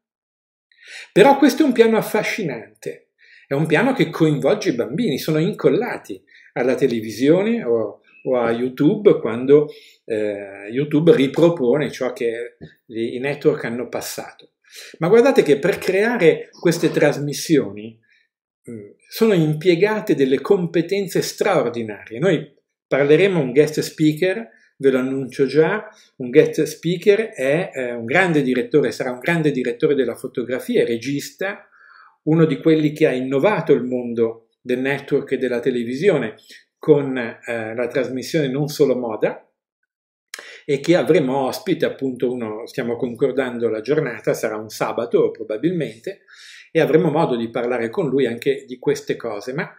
Però questo è un piano affascinante, è un piano che coinvolge i bambini, sono incollati alla televisione o o a YouTube quando eh, YouTube ripropone ciò che i network hanno passato. Ma guardate che per creare queste trasmissioni mh, mm, sono impiegate delle competenze straordinarie. Noi parleremo un guest speaker, ve lo annuncio già, un guest speaker è eh, un grande direttore, sarà un grande direttore della fotografia, regista, uno di quelli che ha innovato il mondo del network e della televisione con eh, la trasmissione Non Solo Moda e che avremo ospite appunto uno, stiamo concordando la giornata, sarà un sabato probabilmente, e avremo modo di parlare con lui anche di queste cose, ma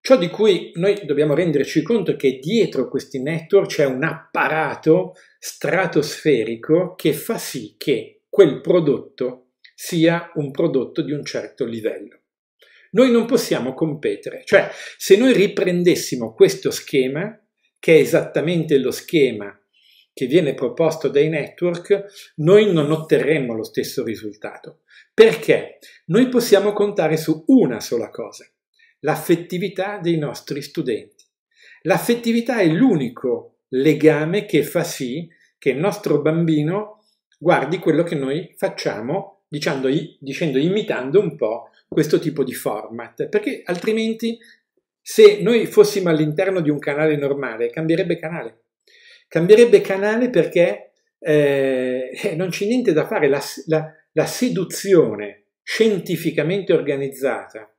ciò di cui noi dobbiamo renderci conto è che dietro questi network c'è un apparato stratosferico che fa sì che quel prodotto sia un prodotto di un certo livello. Noi non possiamo competere, cioè se noi riprendessimo questo schema, che è esattamente lo schema che viene proposto dai network, noi non otterremmo lo stesso risultato. Perché? Noi possiamo contare su una sola cosa, l'affettività dei nostri studenti. L'affettività è l'unico legame che fa sì che il nostro bambino guardi quello che noi facciamo, dicendo, dicendo imitando un po' questo tipo di format, perché altrimenti se noi fossimo all'interno di un canale normale cambierebbe canale. Cambierebbe canale perché eh, eh non c'è niente da fare, la, la, la seduzione scientificamente organizzata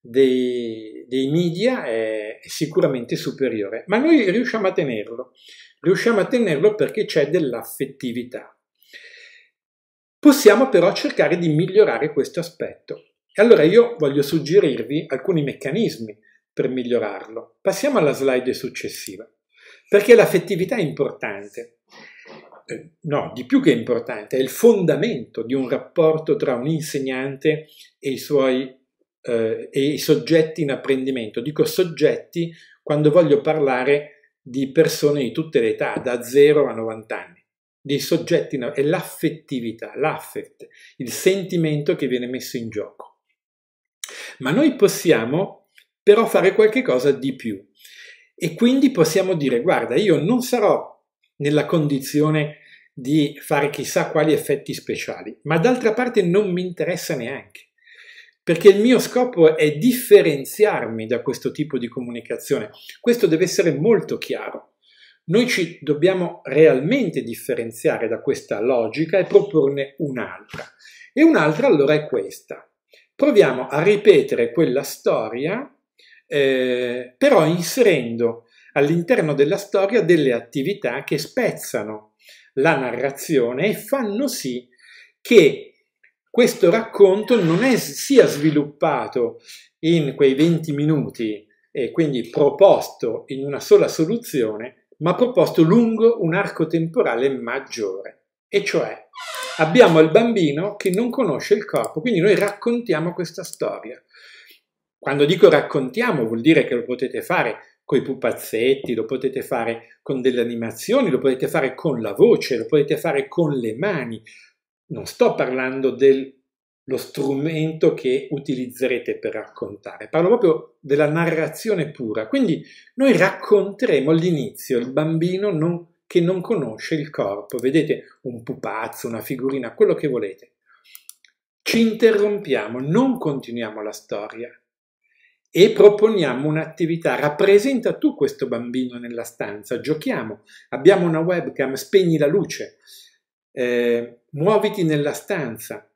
dei, dei, media è sicuramente superiore, ma noi riusciamo a tenerlo, riusciamo a tenerlo perché c'è dell'affettività. Possiamo però cercare di migliorare questo aspetto. E allora io voglio suggerirvi alcuni meccanismi per migliorarlo. Passiamo alla slide successiva, perché l'affettività è importante. Eh, no, di più che importante, è il fondamento di un rapporto tra un insegnante e i suoi eh, e i soggetti in apprendimento. Dico soggetti quando voglio parlare di persone di tutte le età, da 0 a 90 anni. Dei soggetti è l'affettività, l'affect, il sentimento che viene messo in gioco ma noi possiamo però fare qualche cosa di più. E quindi possiamo dire, guarda, io non sarò nella condizione di fare chissà quali effetti speciali, ma d'altra parte non mi interessa neanche, perché il mio scopo è differenziarmi da questo tipo di comunicazione. Questo deve essere molto chiaro. Noi ci dobbiamo realmente differenziare da questa logica e proporne un'altra. E un'altra allora è questa proviamo a ripetere quella storia, eh, però inserendo all'interno della storia delle attività che spezzano la narrazione e fanno sì che questo racconto non è, sia sviluppato in quei 20 minuti e quindi proposto in una sola soluzione, ma proposto lungo un arco temporale maggiore. E cioè abbiamo il bambino che non conosce il corpo, quindi noi raccontiamo questa storia. Quando dico raccontiamo vuol dire che lo potete fare con i pupazzetti, lo potete fare con delle animazioni, lo potete fare con la voce, lo potete fare con le mani. Non sto parlando dello strumento che utilizzerete per raccontare. Parlo proprio della narrazione pura. Quindi noi racconteremo l'inizio, il bambino non che non conosce il corpo. Vedete un pupazzo, una figurina, quello che volete. Ci interrompiamo, non continuiamo la storia e proponiamo un'attività. Rappresenta tu questo bambino nella stanza, giochiamo, abbiamo una webcam, spegni la luce, eh, muoviti nella stanza.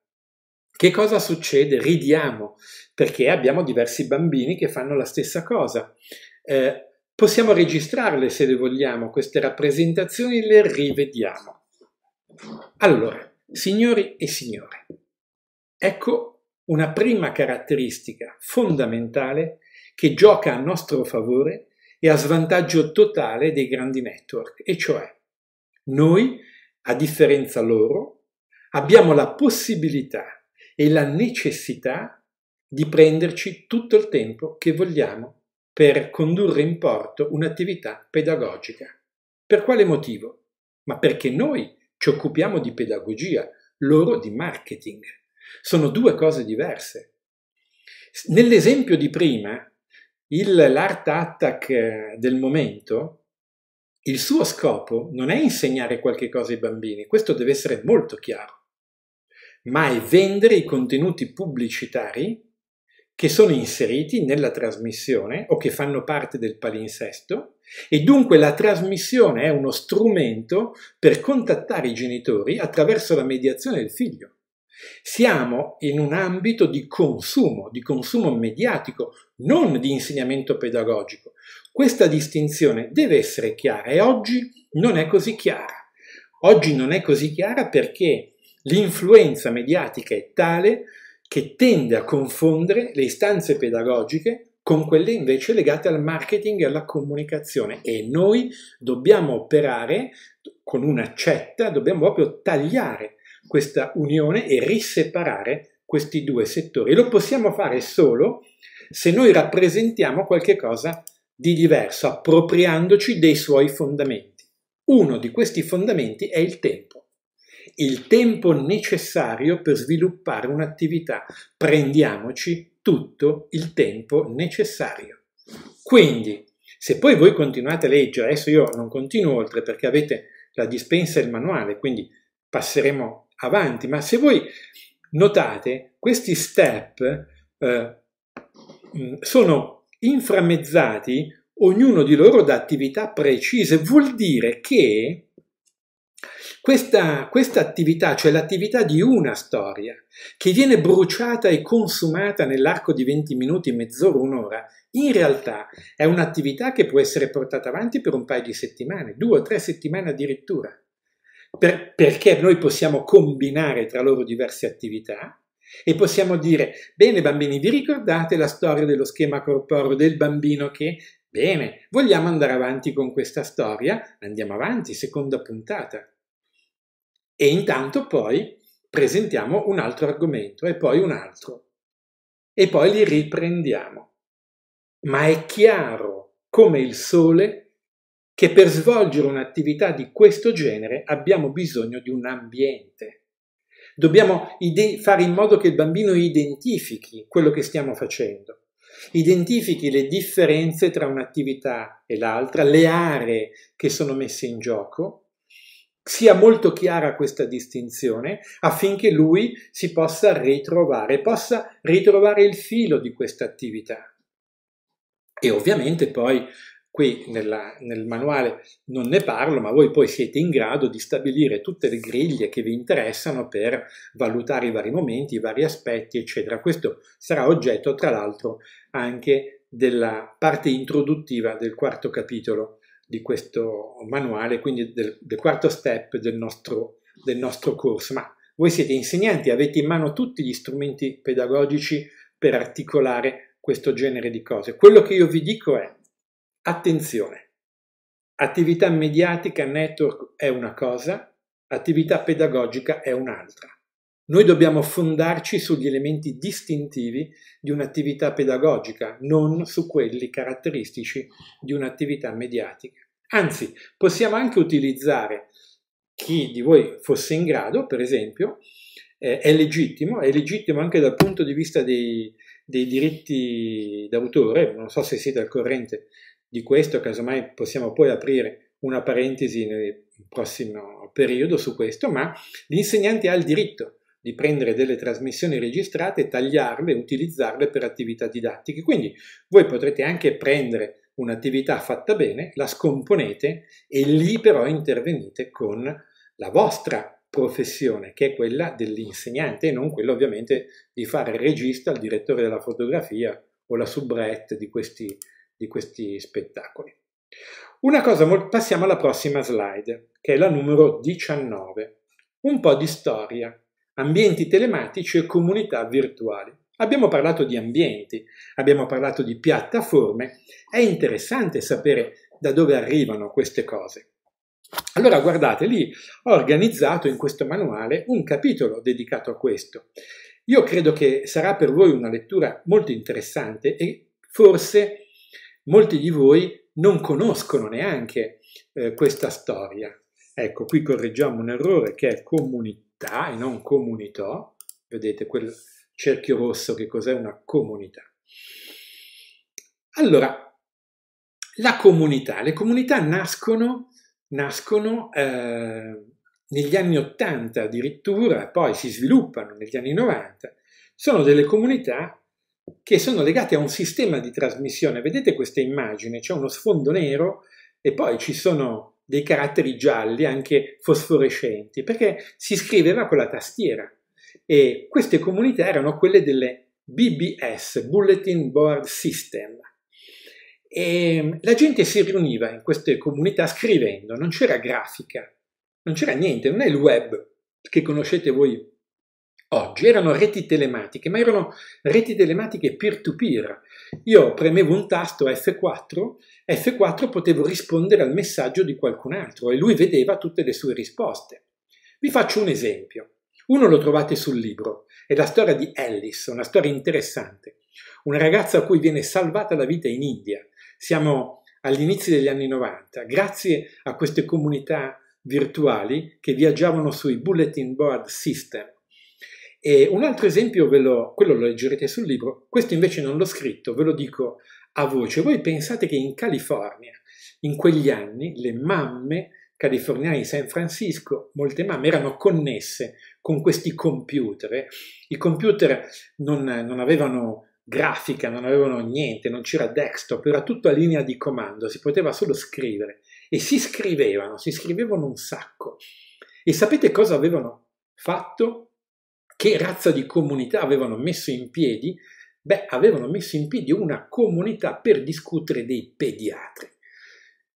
Che cosa succede? Ridiamo, perché abbiamo diversi bambini che fanno la stessa cosa. Eh, Possiamo registrarle se le vogliamo, queste rappresentazioni le rivediamo. Allora, signori e signore, ecco una prima caratteristica fondamentale che gioca a nostro favore e a svantaggio totale dei grandi network, e cioè noi, a differenza loro, abbiamo la possibilità e la necessità di prenderci tutto il tempo che vogliamo per condurre in porto un'attività pedagogica. Per quale motivo? Ma perché noi ci occupiamo di pedagogia, loro di marketing. Sono due cose diverse. Nell'esempio di prima, il, l'art attack eh, del momento, il suo scopo non è insegnare qualche cosa ai bambini, questo deve essere molto chiaro, ma è vendere i contenuti pubblicitari che sono inseriti nella trasmissione o che fanno parte del palinsesto e dunque la trasmissione è uno strumento per contattare i genitori attraverso la mediazione del figlio. Siamo in un ambito di consumo, di consumo mediatico, non di insegnamento pedagogico. Questa distinzione deve essere chiara e oggi non è così chiara. Oggi non è così chiara perché l'influenza mediatica è tale che tende a confondere le istanze pedagogiche con quelle invece legate al marketing e alla comunicazione e noi dobbiamo operare con un'accetta, dobbiamo proprio tagliare questa unione e riseparare questi due settori. Lo possiamo fare solo se noi rappresentiamo qualche cosa di diverso, appropriandoci dei suoi fondamenti. Uno di questi fondamenti è il tempo il tempo necessario per sviluppare un'attività. Prendiamoci tutto il tempo necessario. Quindi, se poi voi continuate a leggere, adesso io non continuo oltre perché avete la dispensa e il manuale, quindi passeremo avanti, ma se voi notate, questi step eh, mm, sono inframmezzati ognuno di loro da attività precise, vuol dire che questa, questa attività, cioè l'attività di una storia, che viene bruciata e consumata nell'arco di 20 minuti, mezz'ora, un'ora, in realtà è un'attività che può essere portata avanti per un paio di settimane, due o tre settimane addirittura, per, perché noi possiamo combinare tra loro diverse attività e possiamo dire, bene bambini, vi ricordate la storia dello schema corporeo del bambino che, bene, vogliamo andare avanti con questa storia, andiamo avanti, seconda puntata e intanto poi presentiamo un altro argomento e poi un altro e poi li riprendiamo. Ma è chiaro come il sole che per svolgere un'attività di questo genere abbiamo bisogno di un ambiente. Dobbiamo fare in modo che il bambino identifichi quello che stiamo facendo identifichi le differenze tra un'attività e l'altra, le aree che sono messe in gioco sia molto chiara questa distinzione affinché lui si possa ritrovare, possa ritrovare il filo di questa attività. E ovviamente poi qui nella, nel manuale non ne parlo, ma voi poi siete in grado di stabilire tutte le griglie che vi interessano per valutare i vari momenti, i vari aspetti, eccetera. Questo sarà oggetto, tra l'altro, anche della parte introduttiva del quarto capitolo di questo manuale, quindi del, del quarto step del nostro, del nostro corso. Ma voi siete insegnanti, avete in mano tutti gli strumenti pedagogici per articolare questo genere di cose. Quello che io vi dico è attenzione. Attività mediatica, network è una cosa, attività pedagogica è un'altra. Noi dobbiamo fondarci sugli elementi distintivi di un'attività pedagogica, non su quelli caratteristici di un'attività mediatica. Anzi, possiamo anche utilizzare chi di voi fosse in grado, per esempio, eh, è legittimo, è legittimo anche dal punto di vista dei, dei diritti d'autore, non so se siete al corrente di questo, casomai possiamo poi aprire una parentesi nel prossimo periodo su questo, ma l'insegnante ha il diritto di prendere delle trasmissioni registrate, tagliarle e utilizzarle per attività didattiche. Quindi voi potrete anche prendere un'attività fatta bene, la scomponete e lì però intervenite con la vostra professione, che è quella dell'insegnante e non quella ovviamente di fare il regista, il direttore della fotografia o la soubrette di questi, di questi spettacoli. Una cosa, passiamo alla prossima slide, che è la numero 19. Un po' di storia, ambienti telematici e comunità virtuali. Abbiamo parlato di ambienti, abbiamo parlato di piattaforme, è interessante sapere da dove arrivano queste cose. Allora guardate, lì ho organizzato in questo manuale un capitolo dedicato a questo. Io credo che sarà per voi una lettura molto interessante e forse molti di voi non conoscono neanche eh, questa storia. Ecco, qui correggiamo un errore che è comunità e non comunità, vedete quel cerchio rosso che cos'è una comunità. Allora, la comunità, le comunità nascono, nascono eh, negli anni 80 addirittura, poi si sviluppano negli anni 90, sono delle comunità che sono legate a un sistema di trasmissione. Vedete questa immagine, c'è uno sfondo nero e poi ci sono dei caratteri gialli, anche fosforescenti, perché si scriveva con la tastiera. E queste comunità erano quelle delle BBS, Bulletin Board System. E mm, la gente si riuniva in queste comunità scrivendo, non c'era grafica, non c'era niente, non è il web che conoscete voi oggi, erano reti telematiche, ma erano reti telematiche peer-to-peer. -peer. Io premevo un tasto F4, F4 potevo rispondere al messaggio di qualcun altro e lui vedeva tutte le sue risposte. Vi faccio un esempio. Uno lo trovate sul libro, è la storia di Alice, una storia interessante, una ragazza a cui viene salvata la vita in India. Siamo all'inizio degli anni 90, grazie a queste comunità virtuali che viaggiavano sui bulletin board system. E un altro esempio, ve lo, quello lo leggerete sul libro, questo invece non l'ho scritto, ve lo dico a voce. Voi pensate che in California, in quegli anni, le mamme californiana di San Francisco, molte mamme erano connesse con questi computer. I computer non, non avevano grafica, non avevano niente, non c'era desktop, era tutto a linea di comando, si poteva solo scrivere e si scrivevano, si scrivevano un sacco. E sapete cosa avevano fatto? Che razza di comunità avevano messo in piedi? Beh, avevano messo in piedi una comunità per discutere dei pediatri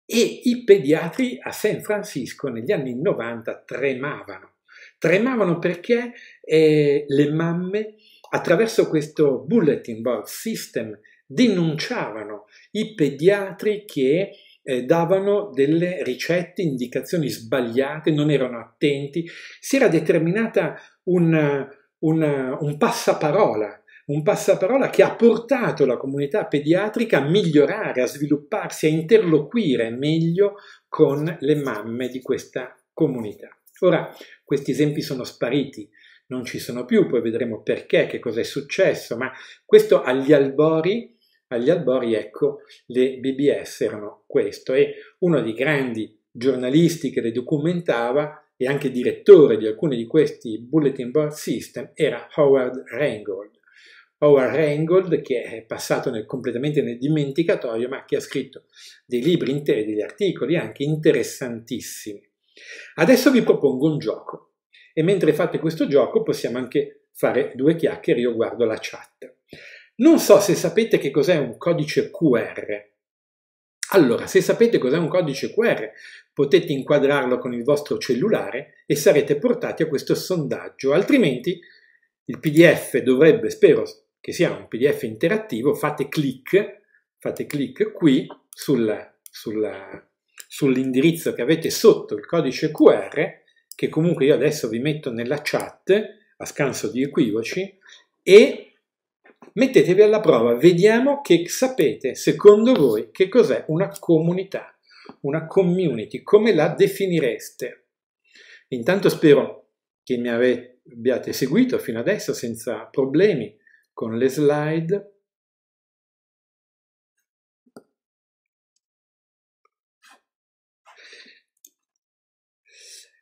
e i pediatri a San Francisco negli anni 90 tremavano. Tremavano perché eh, le mamme attraverso questo bulletin board system denunciavano i pediatri che eh, davano delle ricette, indicazioni sbagliate, non erano attenti, si era determinata una, una, un passaparola un passaparola che ha portato la comunità pediatrica a migliorare, a svilupparsi, a interloquire meglio con le mamme di questa comunità. Ora, questi esempi sono spariti, non ci sono più, poi vedremo perché, che cosa è successo, ma questo agli albori, agli albori, ecco, le BBS erano questo e uno dei grandi giornalisti che le documentava e anche direttore di alcuni di questi bulletin board system era Howard Reingold. Howard Reingold, che è passato nel, completamente nel dimenticatoio, ma che ha scritto dei libri interi, degli articoli anche interessantissimi. Adesso vi propongo un gioco e mentre fate questo gioco possiamo anche fare due chiacchiere, io guardo la chat. Non so se sapete che cos'è un codice QR. Allora, se sapete cos'è un codice QR, potete inquadrarlo con il vostro cellulare e sarete portati a questo sondaggio, altrimenti il PDF dovrebbe, spero, che sia un PDF interattivo, fate clic, fate clic qui sul, sul, sull'indirizzo che avete sotto il codice QR, che comunque io adesso vi metto nella chat a scanso di equivoci, e mettetevi alla prova, vediamo che sapete, secondo voi, che cos'è una comunità, una community, come la definireste? Intanto spero che mi abbiate seguito fino adesso senza problemi con le slide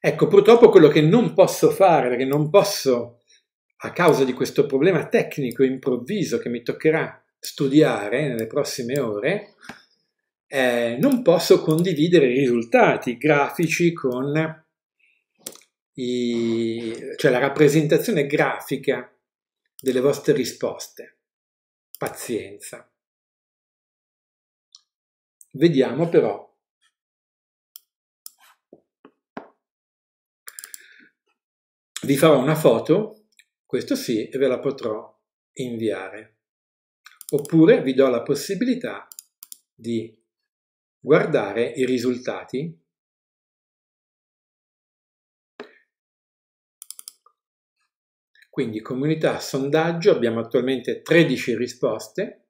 Ecco, purtroppo quello che non posso fare, perché non posso, a causa di questo problema tecnico improvviso che mi toccherà studiare nelle prossime ore, eh, non posso condividere i risultati grafici con i, cioè la rappresentazione grafica delle vostre risposte. Pazienza. Vediamo però vi farò una foto, questo sì, e ve la potrò inviare. Oppure vi do la possibilità di guardare i risultati Quindi comunità sondaggio abbiamo attualmente 13 risposte.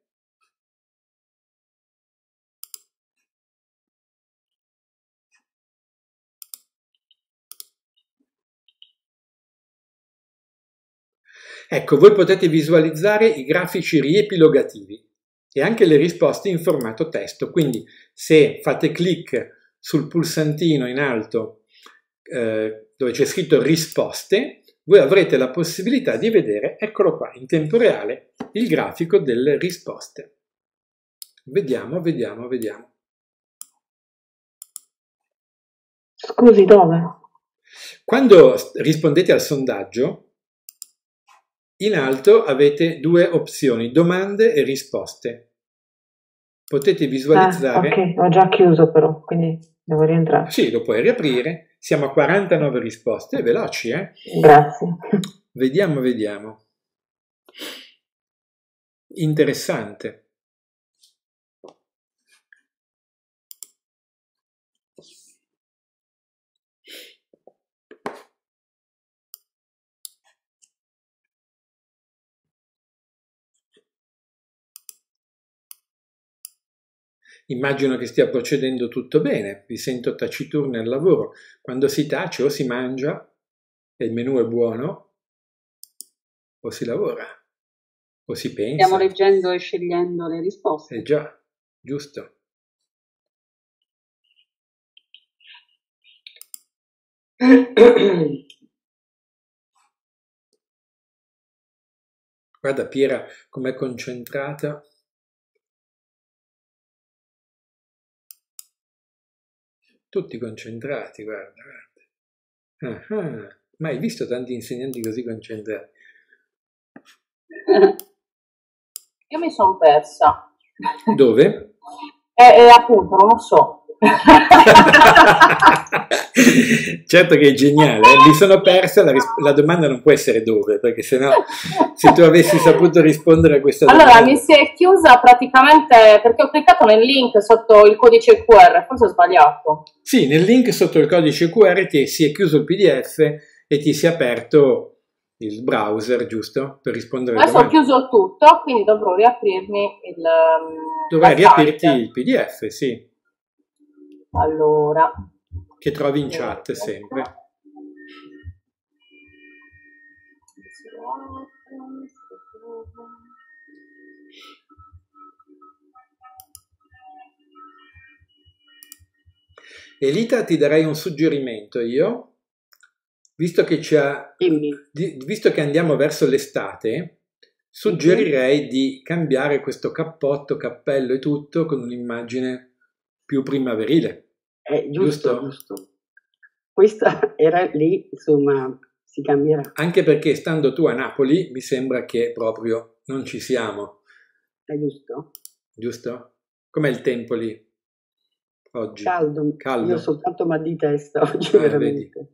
Ecco, voi potete visualizzare i grafici riepilogativi e anche le risposte in formato testo, quindi se fate clic sul pulsantino in alto eh, dove c'è scritto risposte, voi avrete la possibilità di vedere, eccolo qua, in tempo reale, il grafico delle risposte. Vediamo, vediamo, vediamo. Scusi, dove? Quando rispondete al sondaggio, in alto avete due opzioni, domande e risposte. Potete ah, visualizzare... Ah, ok, ho già chiuso però, quindi devo rientrare. Sì, lo puoi riaprire siamo a 49 risposte, veloci, eh? Grazie. Vediamo, vediamo. Interessante. Immagino che stia procedendo tutto bene, vi sento taciturne al lavoro. Quando si tace o si mangia, e il menù è buono, o si lavora, o si pensa. Stiamo leggendo e scegliendo le risposte. Eh già, giusto. Guarda Piera com'è concentrata. tutti concentrati, guarda, guarda. Ah, ah. Mai visto tanti insegnanti così concentrati? Io mi sono persa. Dove? Eh, eh, appunto, non lo so. certo che è geniale, eh, mi sono persa, la, ris- la, domanda non può essere dove, perché sennò se tu avessi saputo rispondere a questa allora, domanda... Allora, mi si è chiusa praticamente perché ho cliccato nel link sotto il codice QR, forse ho sbagliato. Sì, nel link sotto il codice QR ti si è chiuso il PDF e ti si è aperto il browser, giusto? Per rispondere Adesso ho chiuso tutto, quindi dovrò riaprirmi il... Dovrai riaprirti il PDF, sì. Allora. Che trovi in chat sempre. Elita, ti darei un suggerimento io. Visto che, ha, visto che andiamo verso l'estate, suggerirei mhm. di cambiare questo cappotto, cappello e tutto con un'immagine più primaverile. Eh, giusto, giusto, giusto. Questa era lì, insomma, si cambierà. Anche perché stando tu a Napoli mi sembra che proprio non ci siamo. È giusto. Giusto? Com'è il tempo lì? Oggi. Caldo. Caldo. Io ho soltanto mal di testa ah, oggi, ah, veramente. Vedi.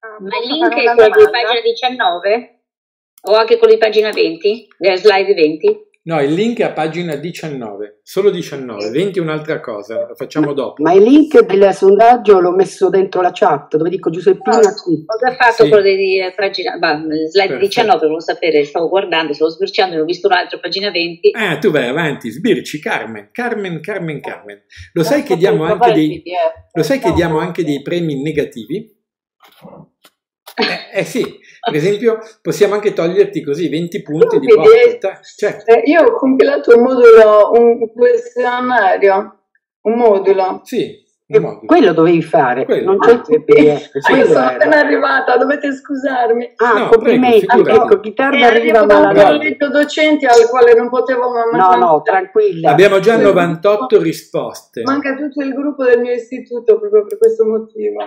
Ma il link è quello di pagina 19? O anche quello di pagina 20? Della slide 20? No, il link è a pagina 19, solo 19, 20 è un'altra cosa, lo facciamo dopo. Ma il link del sondaggio l'ho messo dentro la chat, dove dico Giuseppina no, ah, qui. Cosa ha fatto sì. quello di eh, pagina, bah, mm, slide Perfetto. 19, volevo sapere, stavo guardando, stavo sbirciando e ho visto un altro, pagina 20. Ah, eh, tu vai avanti, sbirci, Carmen, Carmen, Carmen, Carmen. Lo eh, sai che diamo anche dei, eh. lo sai che diamo anche dei premi negativi? Eh, eh sì, per esempio possiamo anche toglierti così 20 punti io di volta. Certo. Eh, io ho compilato un modulo, un questionario, un modulo. Sì, un modulo. Quello dovevi fare, Quello. non c'è il PDF. Ah, sì, io sono appena arrivata, dovete scusarmi. Ah, no, complimenti. Prego, ah, ecco, chi tarda arriva ma la collegio docenti al quale non potevo mamma. No, no, tranquilla. Abbiamo già 98 risposte. Manca tutto il gruppo del mio istituto proprio per questo motivo.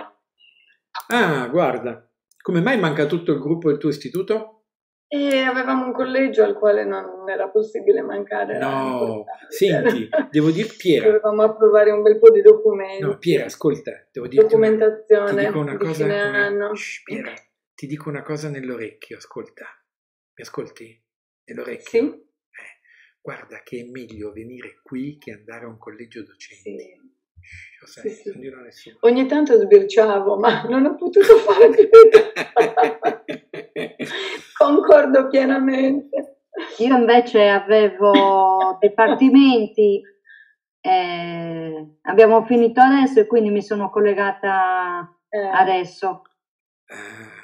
Ah, guarda. Come mai manca tutto il gruppo del tuo istituto? E avevamo un collegio al quale non era possibile mancare. No, senti, devo dire Piera. Dovevamo approvare un bel po' di documenti. No, Piera, ascolta, devo dire. Documentazione. Una, ti dico una cosa. Una, shh, Piera, ti dico una cosa nell'orecchio, ascolta. Mi ascolti? Nell'orecchio? Sì. Eh, guarda che è meglio venire qui che andare a un collegio docente. Sì sì, sì. Ogni tanto sbirciavo, ma non ho potuto fare più. Concordo pienamente. Io invece avevo dipartimenti, eh, abbiamo finito adesso e quindi mi sono collegata eh. adesso. Ah.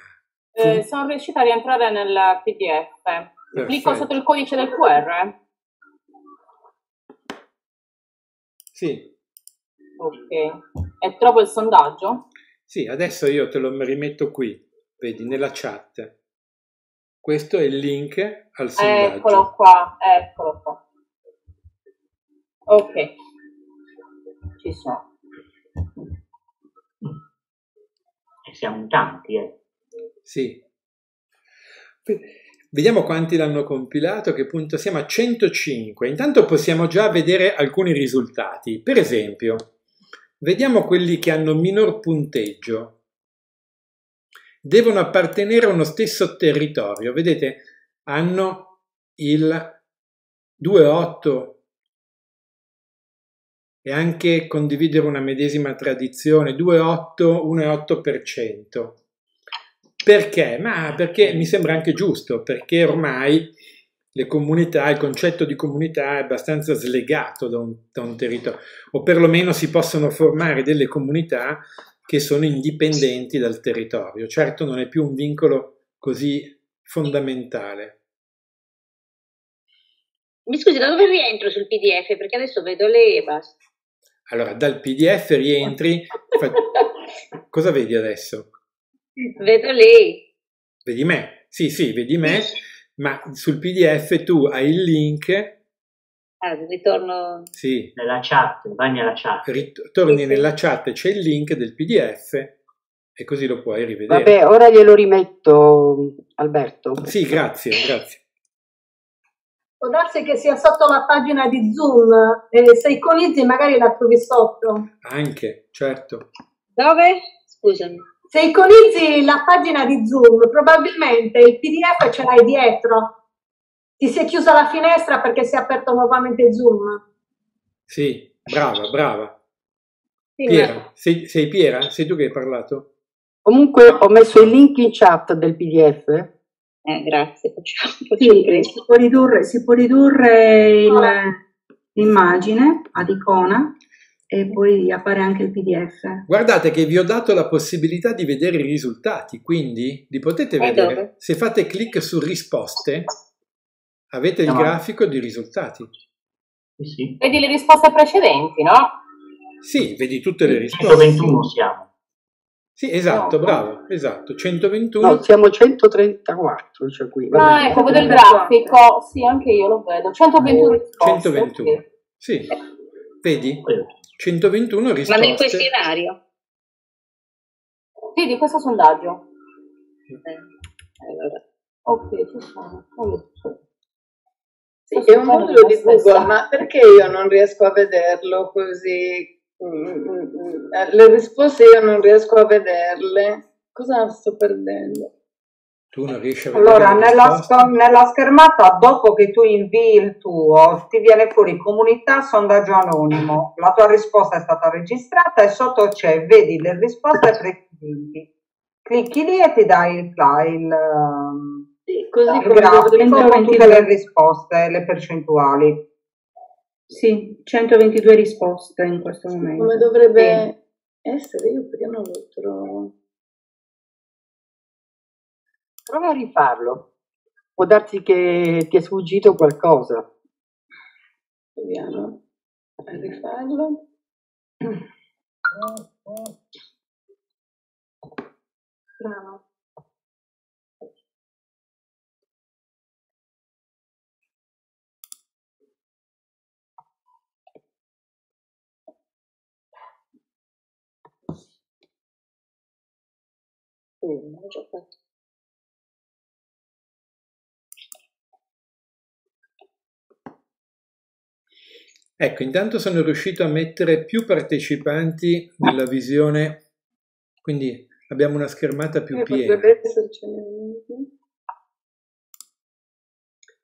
Eh, sono riuscita a rientrare nel PDF. Perfetto. Clicco sotto il codice del QR. Sì, Ok, e trovo il sondaggio? Sì, adesso io te lo rimetto qui, vedi, nella chat. Questo è il link al sondaggio. Eccolo qua, eccolo qua. Ok, ci sono. E siamo tanti, eh. Sì. Vediamo quanti l'hanno compilato, che punto siamo a 105. Intanto possiamo già vedere alcuni risultati. Per esempio, Vediamo quelli che hanno minor punteggio. Devono appartenere a uno stesso territorio. Vedete, hanno il 2, 8 e anche condividere una medesima tradizione, 2, 8, 1, Perché? Ma perché mi sembra anche giusto, perché ormai le comunità, il concetto di comunità è abbastanza slegato da un, da un territorio, o perlomeno si possono formare delle comunità che sono indipendenti dal territorio. Certo non è più un vincolo così fondamentale. Mi scusi, da dove rientro sul PDF? Perché adesso vedo le EBAS. Allora, dal PDF rientri... fa... Cosa vedi adesso? Vedo lei. Vedi me? Sì, sì, vedi me ma sul PDF tu hai il link. Ah, ritorno sì. nella chat, vai nella chat. Ritorni sì, nella chat, c'è il link del PDF e così lo puoi rivedere. Vabbè, ora glielo rimetto, Alberto. Sì, grazie, grazie. Può darsi che sia sotto la pagina di Zoom, e se con Izzy magari la trovi sotto. Anche, certo. Dove? Scusami se iconizzi la pagina di Zoom, probabilmente il PDF ce l'hai dietro. Ti si è chiusa la finestra perché si è aperto nuovamente Zoom. Sì, brava, brava. Sì, Piera, eh. sei, sei, Piera? Sei tu che hai parlato? Comunque ho messo il link in chat del PDF. Eh, grazie, sì, si, può ridurre, si può ridurre il, l'immagine ad icona e poi appare anche il PDF. Guardate che vi ho dato la possibilità di vedere i risultati, quindi li potete eh, vedere. Se fate clic su risposte avete no. il grafico di risultati. Sì. Vedi le risposte precedenti, no? Sì, vedi tutte le risposte. 121 siamo. Sì, esatto, no, bravo, no. esatto, 121. No, siamo 134, cioè qui. Ah, ecco, vedo il grafico, sì, anche io lo vedo. 121 risposte. 121, sì. Vedi? 121 risposte. Ma nel questionario. Vedi, questo sondaggio. Eh, ok, ci sono. Sì, è un modulo di Google, ma perché io non riesco a vederlo così? Mm, mm, mm, eh, le risposte io non riesco a vederle. Cosa sto perdendo? Tu non riesci a vedere. Allora, nella, sto, nella, schermata, dopo che tu invii il tuo, ti viene fuori comunità sondaggio anonimo. La tua risposta è stata registrata e sotto c'è vedi le risposte precedenti. Clicchi lì e ti dai il, file ehm, sì, così il grafico con tutte le risposte, le percentuali. Sì, 122 risposte in questo momento. Come dovrebbe sì. essere? Io perché non lo trovo. Prova a rifarlo. Può darsi che ti è sfuggito qualcosa. Proviamo a rifarlo. Bravo. Sì, non ho fatto. Ecco, intanto sono riuscito a mettere più partecipanti nella visione, quindi abbiamo una schermata più eh, piena. Potrebbe esserci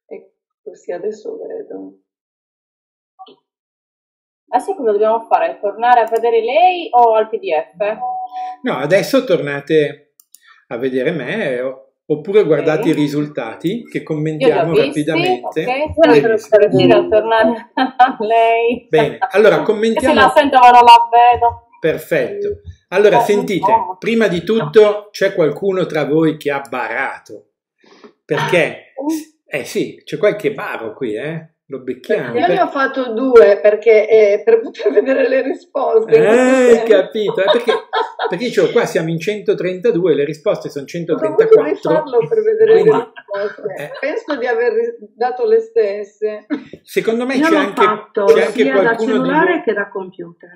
E così adesso vedo. Adesso cosa dobbiamo fare? Tornare a vedere lei o al PDF? No, adesso tornate a vedere me Oppure guardate okay. i risultati che commentiamo visti, rapidamente. Okay. Io non sono riuscita a tornare a lei. Bene, allora commentiamo. Se la sento ma non la vedo. Perfetto. Allora, sentite, prima di tutto c'è qualcuno tra voi che ha barato. Perché? Ah. Eh sì, c'è qualche baro qui, eh? Lo becchiamo. Io ne ho fatto due perché, eh, per poter vedere le risposte. Eh, eh. capito. Eh, perché, perché dicevo, qua siamo in 132, le risposte sono 134. Non farlo per vedere Quindi, le risposte. Eh. Penso di aver dato le stesse. Secondo me Io c'è anche, fatto, c'è anche sia da cellulare che da computer.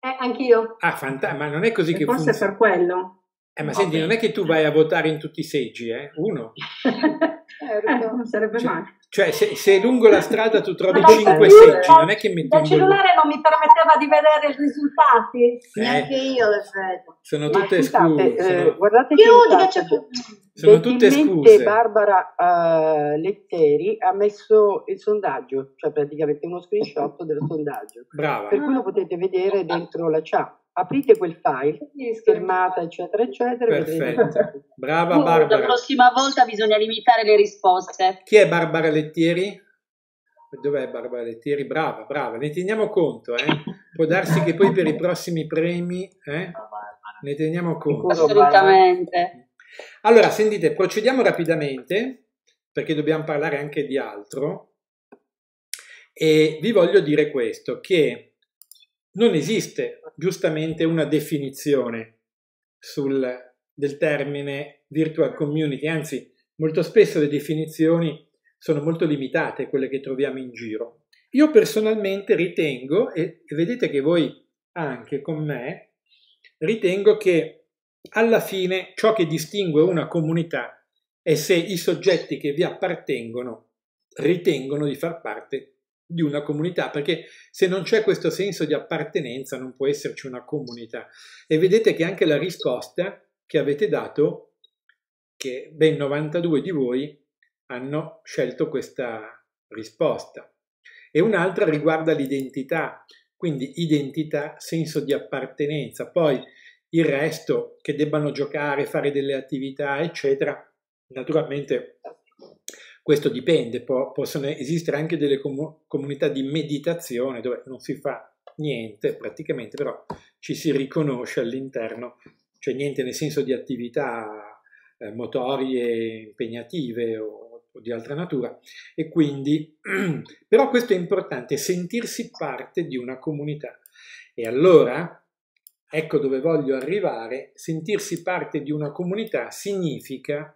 Eh, anch'io. Ah, fantastico, ma non è così e che forse funziona. Forse per quello. Eh, ma okay. senti, non è che tu vai a votare in tutti i seggi, eh? Uno. Certo. eh, non sarebbe cioè, male. Cioè, se, se, lungo la strada tu trovi 5 seggi, non è che metti Il cellulare non mi permetteva di vedere i risultati. Eh, Neanche io le vedo. Eh, sono tutte scuse. Eh, guardate Chiudi che c'è più. Sono tutte scuse. Barbara uh, Letteri ha messo il sondaggio, cioè praticamente uno screenshot del sondaggio. Brava. Per cui lo potete vedere ah. dentro la chat aprite quel file, schermata, eccetera, eccetera. Perfetto. Brava Dunque, Barbara. La prossima volta bisogna limitare le risposte. Chi è Barbara Lettieri? Dov'è Barbara Lettieri? Brava, brava, ne teniamo conto, eh? Può darsi che poi per i prossimi premi eh? ne teniamo conto. Assolutamente. Allora, sentite, procediamo rapidamente perché dobbiamo parlare anche di altro. E vi voglio dire questo, che non esiste giustamente una definizione sul, del termine virtual community, anzi molto spesso le definizioni sono molto limitate, quelle che troviamo in giro. Io personalmente ritengo, e vedete che voi anche con me, ritengo che alla fine ciò che distingue una comunità è se i soggetti che vi appartengono ritengono di far parte di una comunità, perché se non c'è questo senso di appartenenza non può esserci una comunità. E vedete che anche la risposta che avete dato, che ben 92 di voi hanno scelto questa risposta. E un'altra riguarda l'identità, quindi identità, senso di appartenenza. Poi il resto, che debbano giocare, fare delle attività, eccetera, naturalmente questo dipende, po possono esistere anche delle com comunità di meditazione dove non si fa niente praticamente, però ci si riconosce all'interno, cioè niente nel senso di attività eh, motorie impegnative o, o di altra natura. E quindi, però questo è importante, sentirsi parte di una comunità. E allora, ecco dove voglio arrivare, sentirsi parte di una comunità significa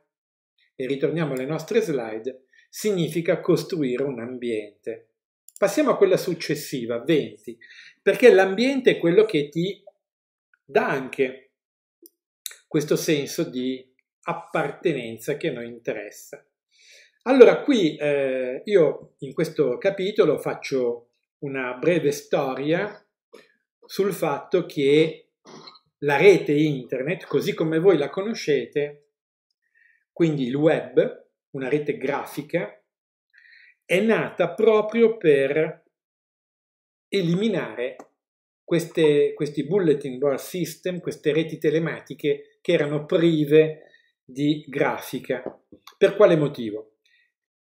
e ritorniamo alle nostre slide, significa costruire un ambiente. Passiamo a quella successiva, 20, perché l'ambiente è quello che ti dà anche questo senso di appartenenza che noi interessa. Allora, qui eh, io in questo capitolo faccio una breve storia sul fatto che la rete internet, così come voi la conoscete, quindi il web, una rete grafica, è nata proprio per eliminare queste, questi bulletin board system, queste reti telematiche che erano prive di grafica. Per quale motivo?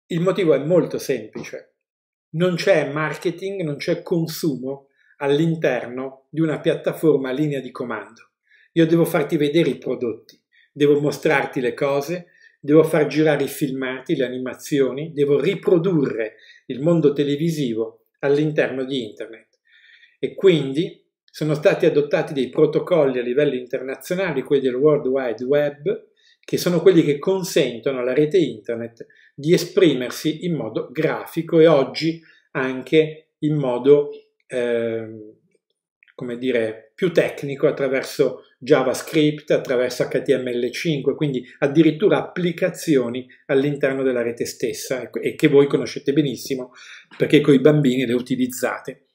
Il motivo è molto semplice. Non c'è marketing, non c'è consumo all'interno di una piattaforma a linea di comando. Io devo farti vedere i prodotti, devo mostrarti le cose, devo far girare i filmati, le animazioni, devo riprodurre il mondo televisivo all'interno di Internet. E quindi sono stati adottati dei protocolli a livello internazionale, quelli del World Wide Web, che sono quelli che consentono alla rete Internet di esprimersi in modo grafico e oggi anche in modo eh, come dire, più tecnico attraverso JavaScript, attraverso HTML5, quindi addirittura applicazioni all'interno della rete stessa ecco, e che voi conoscete benissimo perché con i bambini le utilizzate.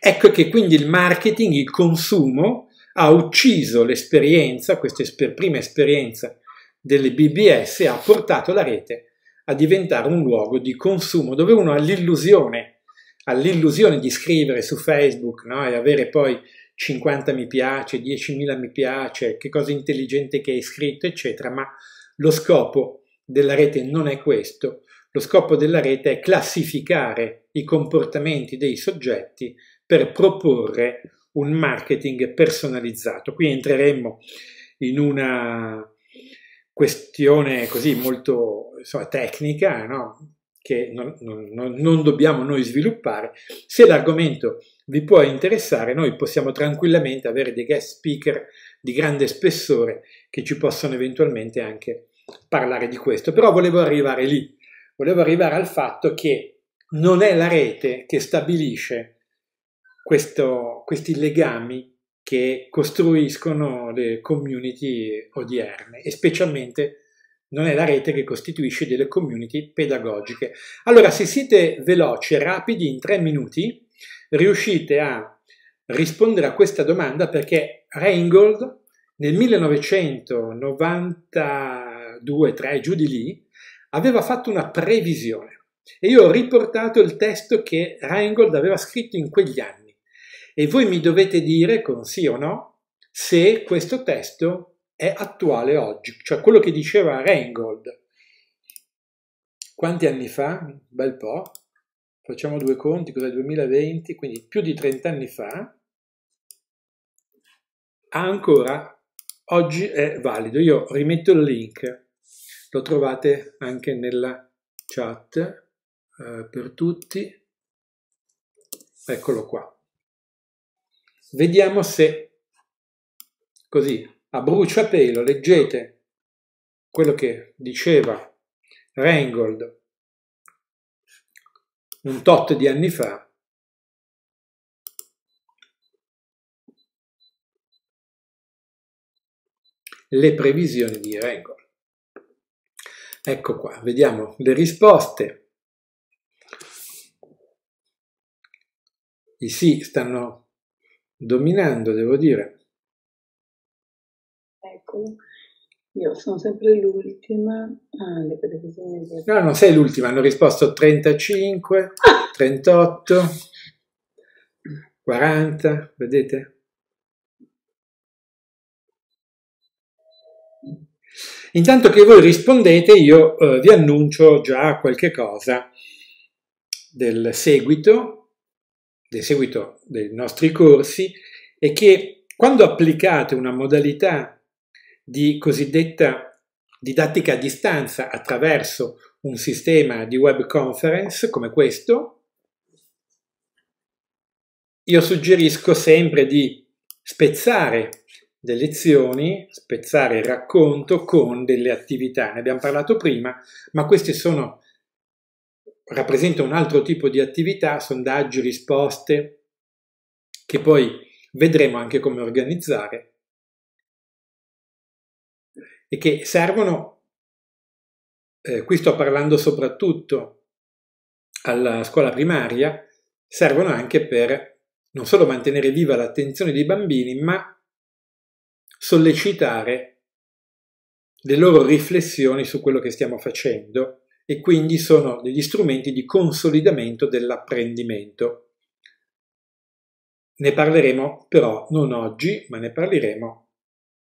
Ecco che quindi il marketing, il consumo, ha ucciso l'esperienza, questa esper prima esperienza delle BBS, ha portato la rete a diventare un luogo di consumo dove uno ha l'illusione all'illusione di scrivere su Facebook no? e avere poi 50 mi piace, 10.000 mi piace, che cosa intelligente che hai scritto, eccetera, ma lo scopo della rete non è questo. Lo scopo della rete è classificare i comportamenti dei soggetti per proporre un marketing personalizzato. Qui entreremmo in una questione così molto insomma, tecnica, no? che non, non, non, dobbiamo noi sviluppare. Se l'argomento vi può interessare, noi possiamo tranquillamente avere dei guest speaker di grande spessore che ci possono eventualmente anche parlare di questo. Però volevo arrivare lì, volevo arrivare al fatto che non è la rete che stabilisce questo, questi legami che costruiscono le community odierne e specialmente non è la rete che costituisce delle community pedagogiche. Allora, se siete veloci e rapidi, in tre minuti, riuscite a rispondere a questa domanda perché Reingold nel 1992, 3, giù di lì, aveva fatto una previsione e io ho riportato il testo che Reingold aveva scritto in quegli anni e voi mi dovete dire con sì o no se questo testo è attuale oggi, cioè quello che diceva Reingold quanti anni fa, un bel po', facciamo due conti, cos'è 2020, quindi più di 30 anni fa, ancora oggi è valido. Io rimetto il link, lo trovate anche nella chat eh, per tutti. Eccolo qua. Vediamo se così a bruciapelo leggete quello che diceva Rengold un tot di anni fa le previsioni di Rengold. ecco qua vediamo le risposte i sì stanno dominando devo dire eccolo. Io sono sempre l'ultima. Ah, le previsioni No, non sei l'ultima, hanno risposto 35, 38, 40, vedete? Intanto che voi rispondete, io eh, vi annuncio già qualche cosa del seguito, del seguito dei nostri corsi, e che quando applicate una modalità di cosiddetta didattica a distanza attraverso un sistema di web conference come questo, io suggerisco sempre di spezzare le lezioni, spezzare il racconto con delle attività. Ne abbiamo parlato prima, ma queste sono, rappresentano un altro tipo di attività, sondaggi, risposte, che poi vedremo anche come organizzare e che servono, eh, qui sto parlando soprattutto alla scuola primaria, servono anche per non solo mantenere viva l'attenzione dei bambini, ma sollecitare le loro riflessioni su quello che stiamo facendo e quindi sono degli strumenti di consolidamento dell'apprendimento. Ne parleremo però non oggi, ma ne parleremo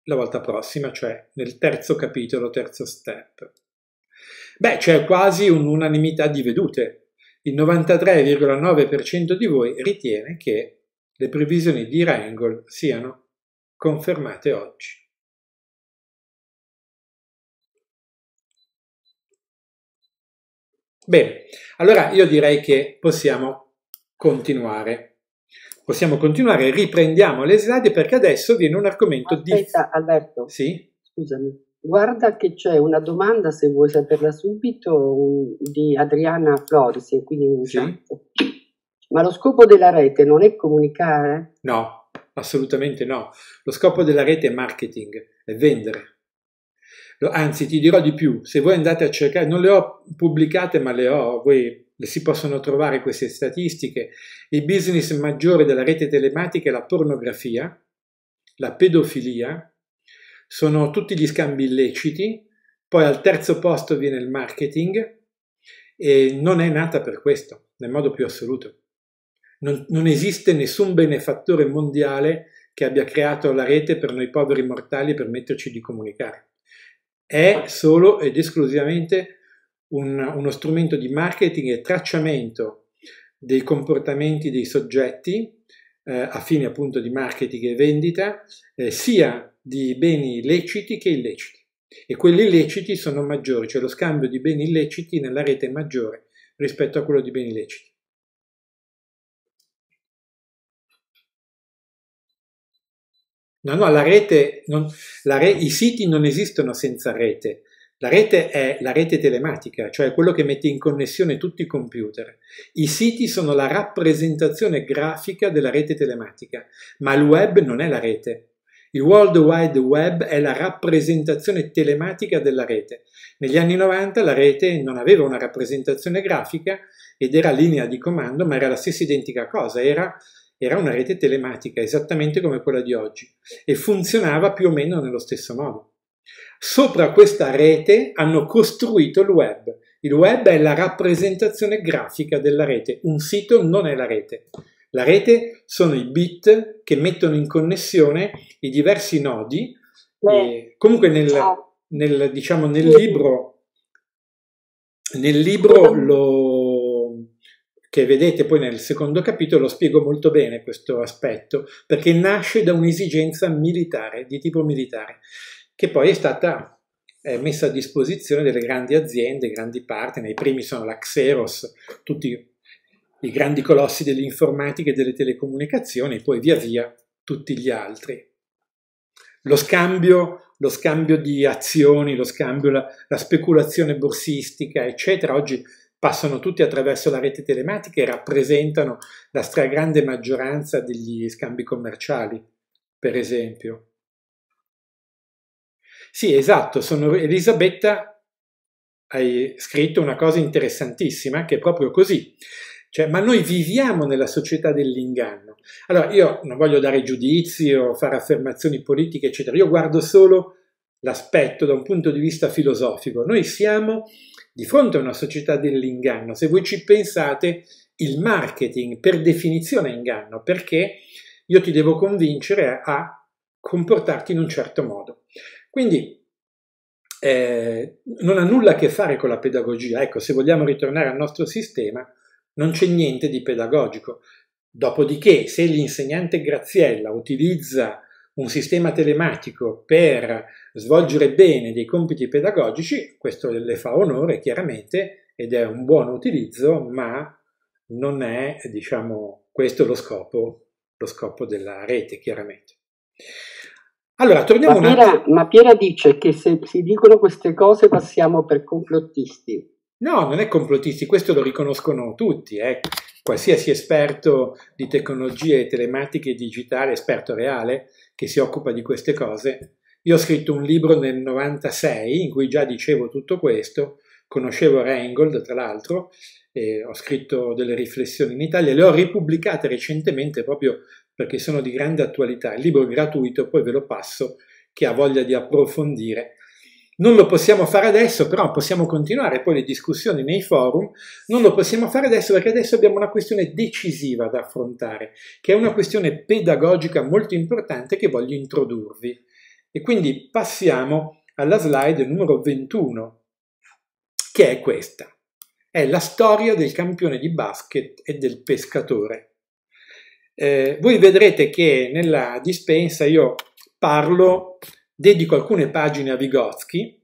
la volta prossima, cioè nel terzo capitolo, terzo step. Beh, c'è quasi un'unanimità di vedute. Il 93,9% di voi ritiene che le previsioni di Rangel siano confermate oggi. Bene, allora io direi che possiamo continuare possiamo continuare, riprendiamo le slide perché adesso viene un argomento di... Aspetta Alberto, sì? scusami, guarda che c'è una domanda, se vuoi saperla subito, di Adriana Floris, quindi in sì. Esatto. Ma lo scopo della rete non è comunicare? No, assolutamente no. Lo scopo della rete è marketing, è vendere. Anzi, ti dirò di più, se voi andate a cercare, non le ho pubblicate ma le ho, voi si possono trovare queste statistiche, il business maggiore della rete telematica è la pornografia, la pedofilia, sono tutti gli scambi illeciti, poi al terzo posto viene il marketing e non è nata per questo, nel modo più assoluto. Non, non esiste nessun benefattore mondiale che abbia creato la rete per noi poveri mortali e permetterci di comunicare. È solo ed esclusivamente un, uno strumento di marketing e tracciamento dei comportamenti dei soggetti eh, a fine appunto di marketing e vendita, eh, sia di beni leciti che illeciti. E quelli illeciti sono maggiori, cioè lo scambio di beni illeciti nella rete è maggiore rispetto a quello di beni leciti. No, no, la rete, non, la re, i siti non esistono senza rete, la rete è la rete telematica, cioè quello che mette in connessione tutti i computer. I siti sono la rappresentazione grafica della rete telematica, ma il web non è la rete. Il World Wide Web è la rappresentazione telematica della rete. Negli anni 90 la rete non aveva una rappresentazione grafica ed era linea di comando, ma era la stessa identica cosa, era era una rete telematica esattamente come quella di oggi e funzionava più o meno nello stesso modo. Sopra questa rete hanno costruito il web. Il web è la rappresentazione grafica della rete. Un sito non è la rete. La rete sono i bit che mettono in connessione i diversi nodi. E eh. comunque nel, ah. nel, diciamo, nel libro, nel libro lo, che vedete poi nel secondo capitolo lo spiego molto bene questo aspetto perché nasce da un'esigenza militare, di tipo militare che poi è stata eh, messa a disposizione delle grandi aziende, grandi partner, i primi sono la Xeros, tutti i grandi colossi dell'informatica e delle telecomunicazioni, e poi via via tutti gli altri. Lo scambio, lo scambio di azioni, lo scambio, la, la speculazione borsistica, eccetera, oggi passano tutti attraverso la rete telematica e rappresentano la stragrande maggioranza degli scambi commerciali, per esempio. Sì, esatto, sono Elisabetta, hai scritto una cosa interessantissima che è proprio così. Cioè, ma noi viviamo nella società dell'inganno. Allora, io non voglio dare giudizi o fare affermazioni politiche, eccetera, io guardo solo l'aspetto da un punto di vista filosofico. Noi siamo di fronte a una società dell'inganno. Se voi ci pensate, il marketing per definizione è inganno, perché io ti devo convincere a comportarti in un certo modo. Quindi eh, non ha nulla a che fare con la pedagogia. Ecco, se vogliamo ritornare al nostro sistema, non c'è niente di pedagogico. Dopodiché, se l'insegnante Graziella utilizza un sistema telematico per svolgere bene dei compiti pedagogici, questo le fa onore chiaramente ed è un buon utilizzo, ma non è, diciamo, questo lo scopo, lo scopo della rete chiaramente. Allora, torniamo ma Piera, attimo... ma Piera dice che se si dicono queste cose passiamo per complottisti. No, non è complottisti, questo lo riconoscono tutti, eh. qualsiasi esperto di tecnologie telematiche digitali, esperto reale, che si occupa di queste cose. Io ho scritto un libro nel 96 in cui già dicevo tutto questo, conoscevo Reingold tra l'altro, e ho scritto delle riflessioni in Italia, le ho ripubblicate recentemente proprio perché sono di grande attualità. Il libro è gratuito, poi ve lo passo, chi ha voglia di approfondire. Non lo possiamo fare adesso, però possiamo continuare poi le discussioni nei forum. Non lo possiamo fare adesso perché adesso abbiamo una questione decisiva da affrontare, che è una questione pedagogica molto importante che voglio introdurvi. E quindi passiamo alla slide numero 21, che è questa è la storia del campione di basket e del pescatore. Eh, voi vedrete che nella dispensa io parlo, dedico alcune pagine a Vygotsky,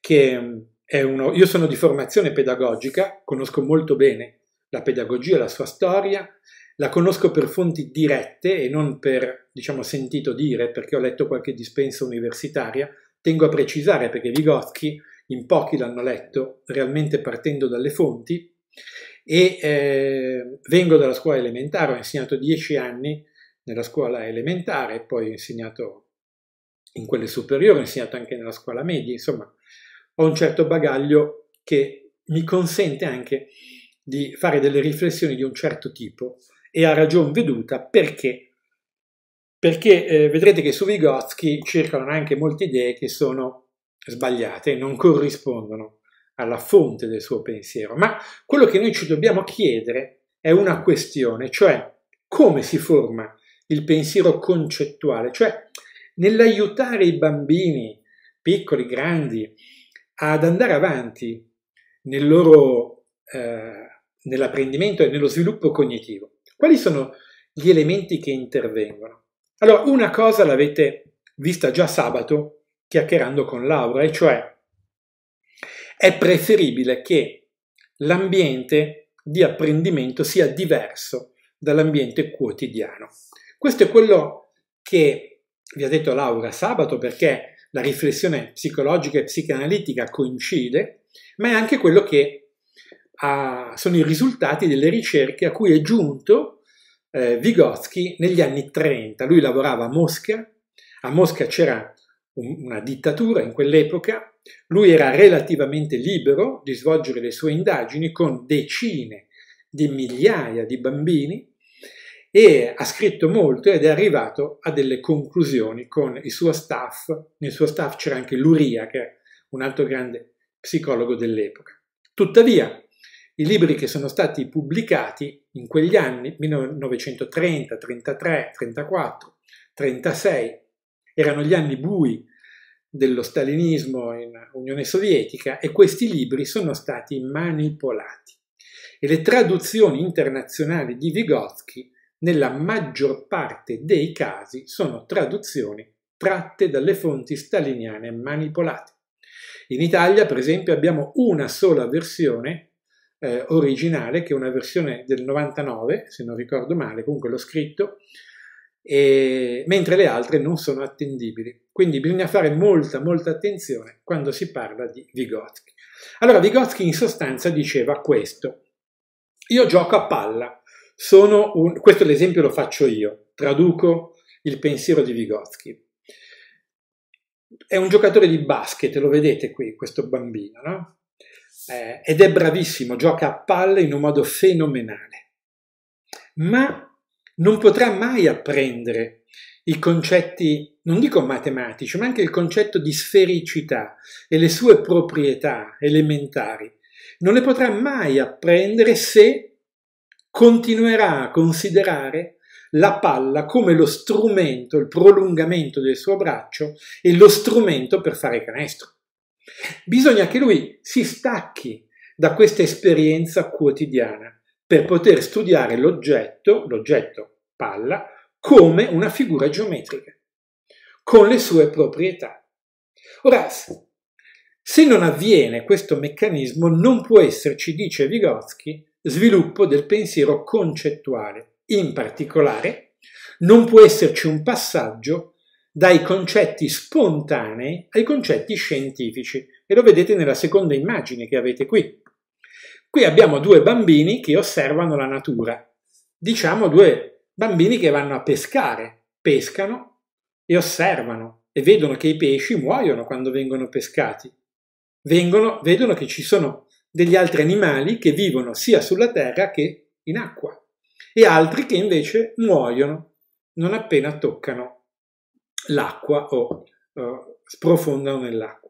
che mm, è uno, io sono di formazione pedagogica, conosco molto bene la pedagogia, la sua storia, la conosco per fonti dirette e non per, diciamo, sentito dire, perché ho letto qualche dispensa universitaria, tengo a precisare perché Vygotsky in pochi l'hanno letto, realmente partendo dalle fonti, e eh, vengo dalla scuola elementare, ho insegnato dieci anni nella scuola elementare, poi ho insegnato in quelle superiori, ho insegnato anche nella scuola media, insomma ho un certo bagaglio che mi consente anche di fare delle riflessioni di un certo tipo e a ragion veduta perché perché eh, vedrete che su Vygotsky circolano anche molte idee che sono sbagliate, non corrispondono alla fonte del suo pensiero, ma quello che noi ci dobbiamo chiedere è una questione, cioè come si forma il pensiero concettuale, cioè nell'aiutare i bambini, piccoli, grandi, ad andare avanti nel loro, eh, nell'apprendimento e nello sviluppo cognitivo. Quali sono gli elementi che intervengono? Allora, una cosa l'avete vista già sabato chiacchierando con Laura, e cioè è preferibile che l'ambiente di apprendimento sia diverso dall'ambiente quotidiano. Questo è quello che vi ha detto Laura sabato perché la riflessione psicologica e psicanalitica coincide, ma è anche quello che ha, ah, sono i risultati delle ricerche a cui è giunto eh, Vygotsky negli anni 30. Lui lavorava a Mosca, a Mosca c'era una dittatura in quell'epoca, lui era relativamente libero di svolgere le sue indagini con decine di migliaia di bambini e ha scritto molto ed è arrivato a delle conclusioni con il suo staff. Nel suo staff c'era anche Luria, che è un altro grande psicologo dell'epoca. Tuttavia, i libri che sono stati pubblicati in quegli anni, 1930, 33, 34, 36, erano gli anni bui dello stalinismo in Unione Sovietica e questi libri sono stati manipolati. E le traduzioni internazionali di Vygotsky nella maggior parte dei casi sono traduzioni tratte dalle fonti staliniane manipolate. In Italia, per esempio, abbiamo una sola versione eh, originale, che è una versione del 99, se non ricordo male, comunque l'ho scritto, e, mentre le altre non sono attendibili. Quindi bisogna fare molta, molta attenzione quando si parla di Vygotsky. Allora, Vygotsky in sostanza diceva questo. Io gioco a palla, un, questo l'esempio lo faccio io, traduco il pensiero di Vygotsky. È un giocatore di basket, lo vedete qui, questo bambino, no? Eh, ed è bravissimo, gioca a palla in un modo fenomenale. Ma non potrà mai apprendere i concetti, non dico matematici, ma anche il concetto di sfericità e le sue proprietà elementari. Non le potrà mai apprendere se continuerà a considerare la palla come lo strumento, il prolungamento del suo braccio e lo strumento per fare canestro. Bisogna che lui si stacchi da questa esperienza quotidiana per poter studiare l'oggetto, l'oggetto palla come una figura geometrica, con le sue proprietà. Ora, se non avviene questo meccanismo, non può esserci, dice Vygotsky, sviluppo del pensiero concettuale. In particolare, non può esserci un passaggio dai concetti spontanei ai concetti scientifici. E lo vedete nella seconda immagine che avete qui. Qui abbiamo due bambini che osservano la natura, diciamo due bambini che vanno a pescare, pescano e osservano e vedono che i pesci muoiono quando vengono pescati. Vengono, vedono che ci sono degli altri animali che vivono sia sulla terra che in acqua e altri che invece muoiono non appena toccano l'acqua o eh, sprofondano nell'acqua.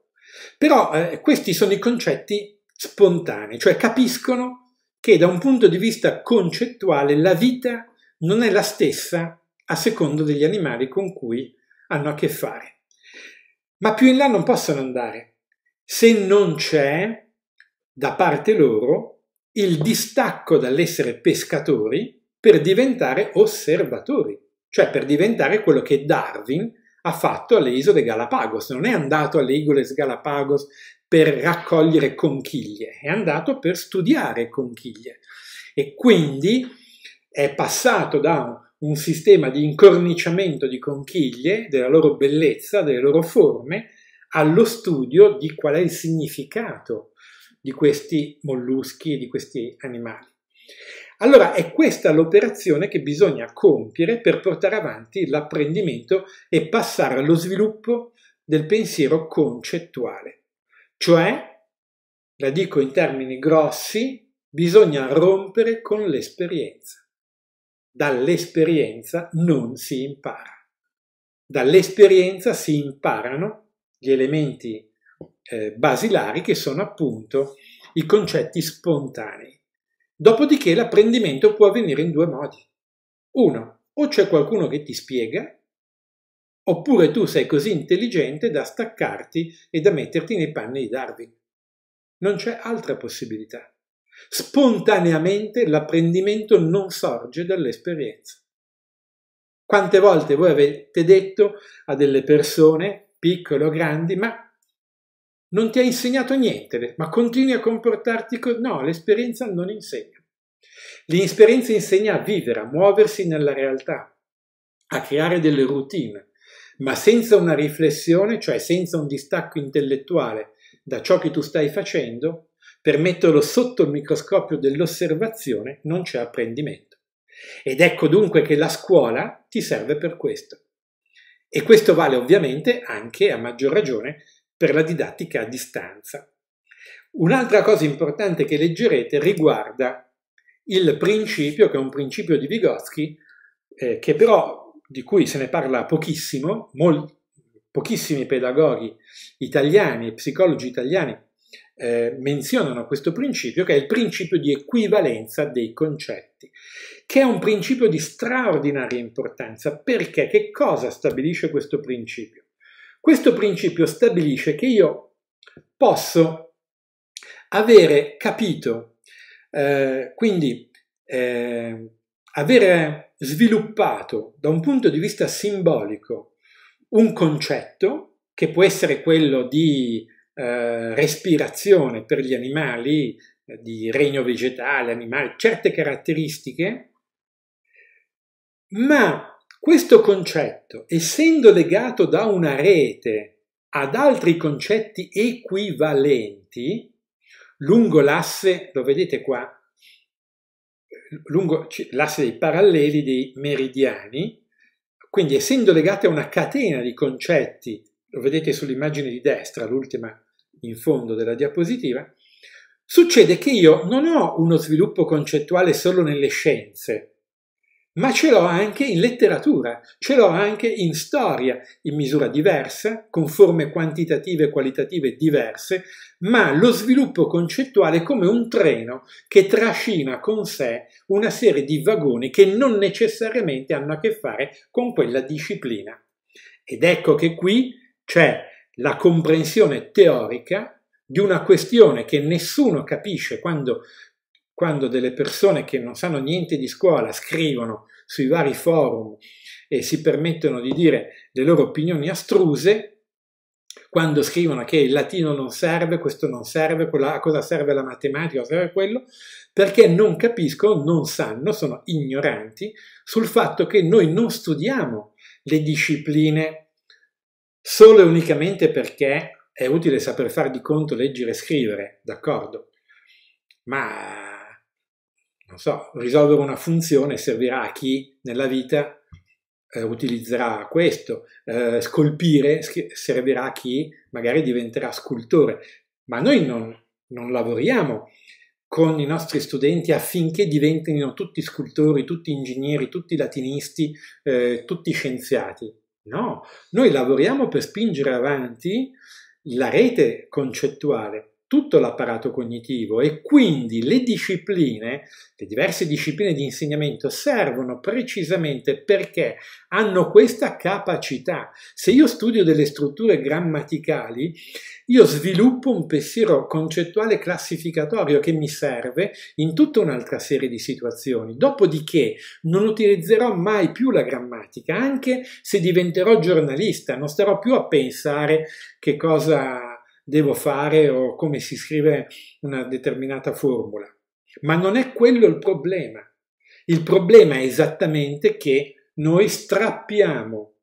Però eh, questi sono i concetti spontanei, cioè capiscono che da un punto di vista concettuale la vita non è la stessa a secondo degli animali con cui hanno a che fare. Ma più in là non possono andare se non c'è da parte loro il distacco dall'essere pescatori per diventare osservatori, cioè per diventare quello che Darwin ha fatto alle isole Galapagos. Non è andato alle isole Galapagos per raccogliere conchiglie, è andato per studiare conchiglie e quindi è passato da un sistema di incorniciamento di conchiglie, della loro bellezza, delle loro forme, allo studio di qual è il significato di questi molluschi e di questi animali. Allora è questa l'operazione che bisogna compiere per portare avanti l'apprendimento e passare allo sviluppo del pensiero concettuale. Cioè, la dico in termini grossi, bisogna rompere con l'esperienza dall'esperienza non si impara. Dall'esperienza si imparano gli elementi eh, basilari che sono appunto i concetti spontanei. Dopodiché l'apprendimento può avvenire in due modi. Uno, o c'è qualcuno che ti spiega, oppure tu sei così intelligente da staccarti e da metterti nei panni di Darwin. Non c'è altra possibilità. Spontaneamente l'apprendimento non sorge dall'esperienza. Quante volte voi avete detto a delle persone, piccole o grandi, ma non ti ha insegnato niente, ma continui a comportarti così. No, l'esperienza non insegna. L'esperienza insegna a vivere, a muoversi nella realtà, a creare delle routine, ma senza una riflessione, cioè senza un distacco intellettuale da ciò che tu stai facendo, per metterlo sotto il microscopio dell'osservazione non c'è apprendimento. Ed ecco dunque che la scuola ti serve per questo. E questo vale ovviamente anche, a maggior ragione, per la didattica a distanza. Un'altra cosa importante che leggerete riguarda il principio, che è un principio di Vygotsky, eh, che però di cui se ne parla pochissimo, molti, pochissimi pedagoghi italiani e psicologi italiani eh, menzionano questo principio che è il principio di equivalenza dei concetti, che è un principio di straordinaria importanza perché che cosa stabilisce questo principio? Questo principio stabilisce che io posso avere capito, eh, quindi eh, avere sviluppato da un punto di vista simbolico un concetto che può essere quello di eh, respirazione per gli animali eh, di regno vegetale, animali, certe caratteristiche, ma questo concetto, essendo legato da una rete ad altri concetti equivalenti, lungo l'asse, lo vedete qua, lungo l'asse dei paralleli dei meridiani, quindi essendo legate a una catena di concetti, lo vedete sull'immagine di destra, l'ultima in fondo della diapositiva, succede che io non ho uno sviluppo concettuale solo nelle scienze, ma ce l'ho anche in letteratura, ce l'ho anche in storia, in misura diversa, con forme quantitative e qualitative diverse, ma lo sviluppo concettuale è come un treno che trascina con sé una serie di vagoni che non necessariamente hanno a che fare con quella disciplina. Ed ecco che qui c'è la comprensione teorica di una questione che nessuno capisce quando, quando delle persone che non sanno niente di scuola scrivono sui vari forum e si permettono di dire le loro opinioni astruse, quando scrivono che il latino non serve, questo non serve, a cosa serve la matematica, serve quello, perché non capiscono, non sanno, sono ignoranti sul fatto che noi non studiamo le discipline solo e unicamente perché è utile saper fare di conto, leggere e scrivere, d'accordo? Ma, non so, risolvere una funzione servirà a chi nella vita eh, utilizzerà questo, eh, scolpire servirà a chi magari diventerà scultore, ma noi non, non lavoriamo con i nostri studenti affinché diventino tutti scultori, tutti ingegneri, tutti latinisti, eh, tutti scienziati. No, noi lavoriamo per spingere avanti la rete concettuale tutto l'apparato cognitivo e quindi le discipline, le diverse discipline di insegnamento servono precisamente perché hanno questa capacità. Se io studio delle strutture grammaticali, io sviluppo un pensiero concettuale classificatorio che mi serve in tutta un'altra serie di situazioni. Dopodiché non utilizzerò mai più la grammatica, anche se diventerò giornalista, non starò più a pensare che cosa devo fare o come si scrive una determinata formula. Ma non è quello il problema. Il problema è esattamente che noi strappiamo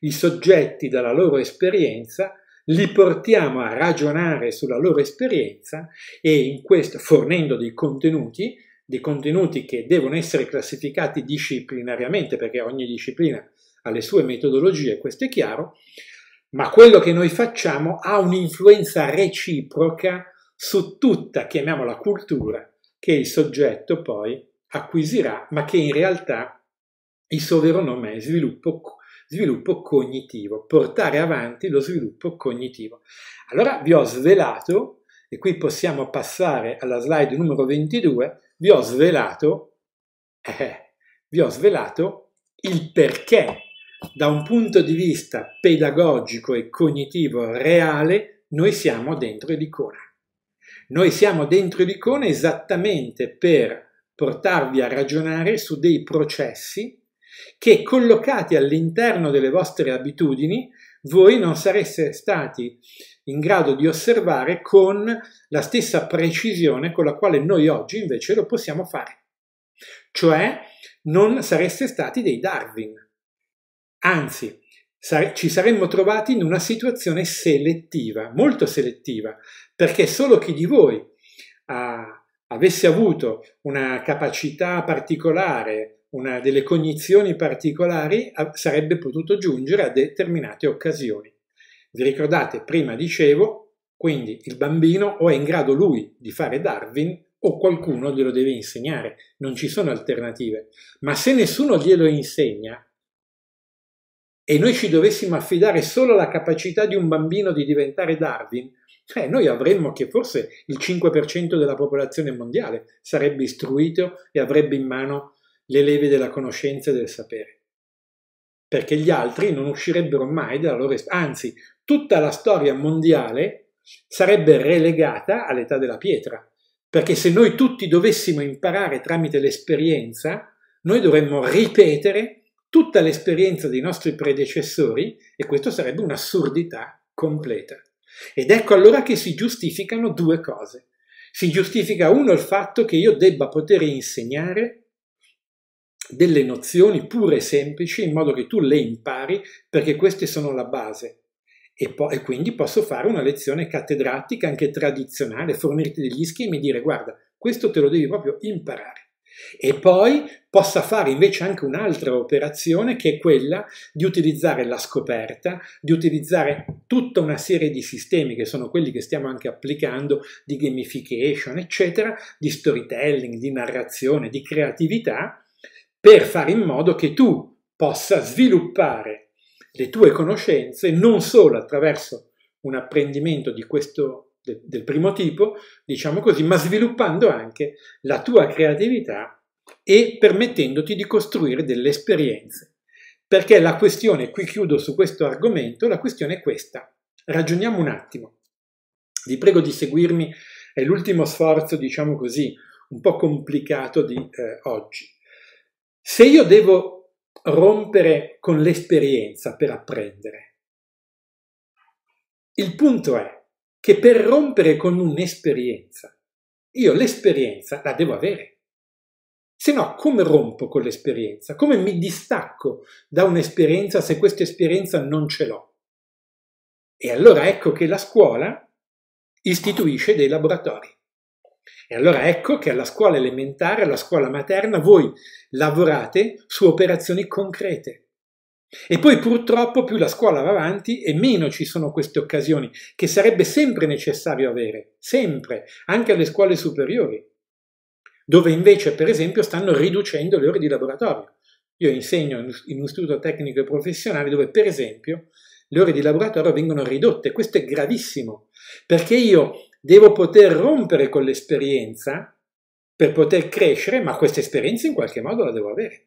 i soggetti dalla loro esperienza, li portiamo a ragionare sulla loro esperienza e in questo fornendo dei contenuti, dei contenuti che devono essere classificati disciplinariamente perché ogni disciplina ha le sue metodologie, questo è chiaro, ma quello che noi facciamo ha un'influenza reciproca su tutta, chiamiamola cultura, che il soggetto poi acquisirà, ma che in realtà il suo vero nome è sviluppo, sviluppo cognitivo, portare avanti lo sviluppo cognitivo. Allora vi ho svelato, e qui possiamo passare alla slide numero 22, vi ho svelato, eh, vi ho svelato il perché da un punto di vista pedagogico e cognitivo reale, noi siamo dentro l'icona. Noi siamo dentro l'icona esattamente per portarvi a ragionare su dei processi che collocati all'interno delle vostre abitudini voi non sareste stati in grado di osservare con la stessa precisione con la quale noi oggi invece lo possiamo fare. Cioè non sareste stati dei Darwin, Anzi, ci saremmo trovati in una situazione selettiva, molto selettiva, perché solo chi di voi ha, ah, avesse avuto una capacità particolare, una, delle cognizioni particolari, a, ah, sarebbe potuto giungere a determinate occasioni. Vi ricordate, prima dicevo, quindi il bambino o è in grado lui di fare Darwin o qualcuno glielo deve insegnare, non ci sono alternative. Ma se nessuno glielo insegna, e noi ci dovessimo affidare solo alla capacità di un bambino di diventare Darwin, eh, noi avremmo che forse il 5% della popolazione mondiale sarebbe istruito e avrebbe in mano le leve della conoscenza e del sapere. Perché gli altri non uscirebbero mai dalla loro... Anzi, tutta la storia mondiale sarebbe relegata all'età della pietra. Perché se noi tutti dovessimo imparare tramite l'esperienza, noi dovremmo ripetere tutta l'esperienza dei nostri predecessori e questo sarebbe un'assurdità completa. Ed ecco allora che si giustificano due cose. Si giustifica uno il fatto che io debba poter insegnare delle nozioni pure e semplici in modo che tu le impari perché queste sono la base e, po- e, quindi posso fare una lezione cattedratica anche tradizionale, fornirti degli schemi e dire guarda questo te lo devi proprio imparare e poi possa fare invece anche un'altra operazione che è quella di utilizzare la scoperta, di utilizzare tutta una serie di sistemi che sono quelli che stiamo anche applicando di gamification, eccetera, di storytelling, di narrazione, di creatività, per fare in modo che tu possa sviluppare le tue conoscenze non solo attraverso un apprendimento di questo de, del primo tipo, diciamo così, ma sviluppando anche la tua creatività e permettendoti di costruire delle esperienze. Perché la questione, qui chiudo su questo argomento, la questione è questa. Ragioniamo un attimo. Vi prego di seguirmi, è l'ultimo sforzo, diciamo così, un po' complicato di eh, oggi. Se io devo rompere con l'esperienza per apprendere, il punto è che per rompere con un'esperienza, io l'esperienza la devo avere. Se no, come rompo con l'esperienza? Come mi distacco da un'esperienza se questa esperienza non ce l'ho? E allora ecco che la scuola istituisce dei laboratori. E allora ecco che alla scuola elementare, alla scuola materna, voi lavorate su operazioni concrete e poi purtroppo più la scuola va avanti e meno ci sono queste occasioni che sarebbe sempre necessario avere, sempre, anche alle scuole superiori, dove invece per esempio stanno riducendo le ore di laboratorio. Io insegno in un istituto tecnico e professionale dove per esempio le ore di laboratorio vengono ridotte, questo è gravissimo, perché io devo poter rompere con l'esperienza per poter crescere, ma questa esperienza in qualche modo la devo avere.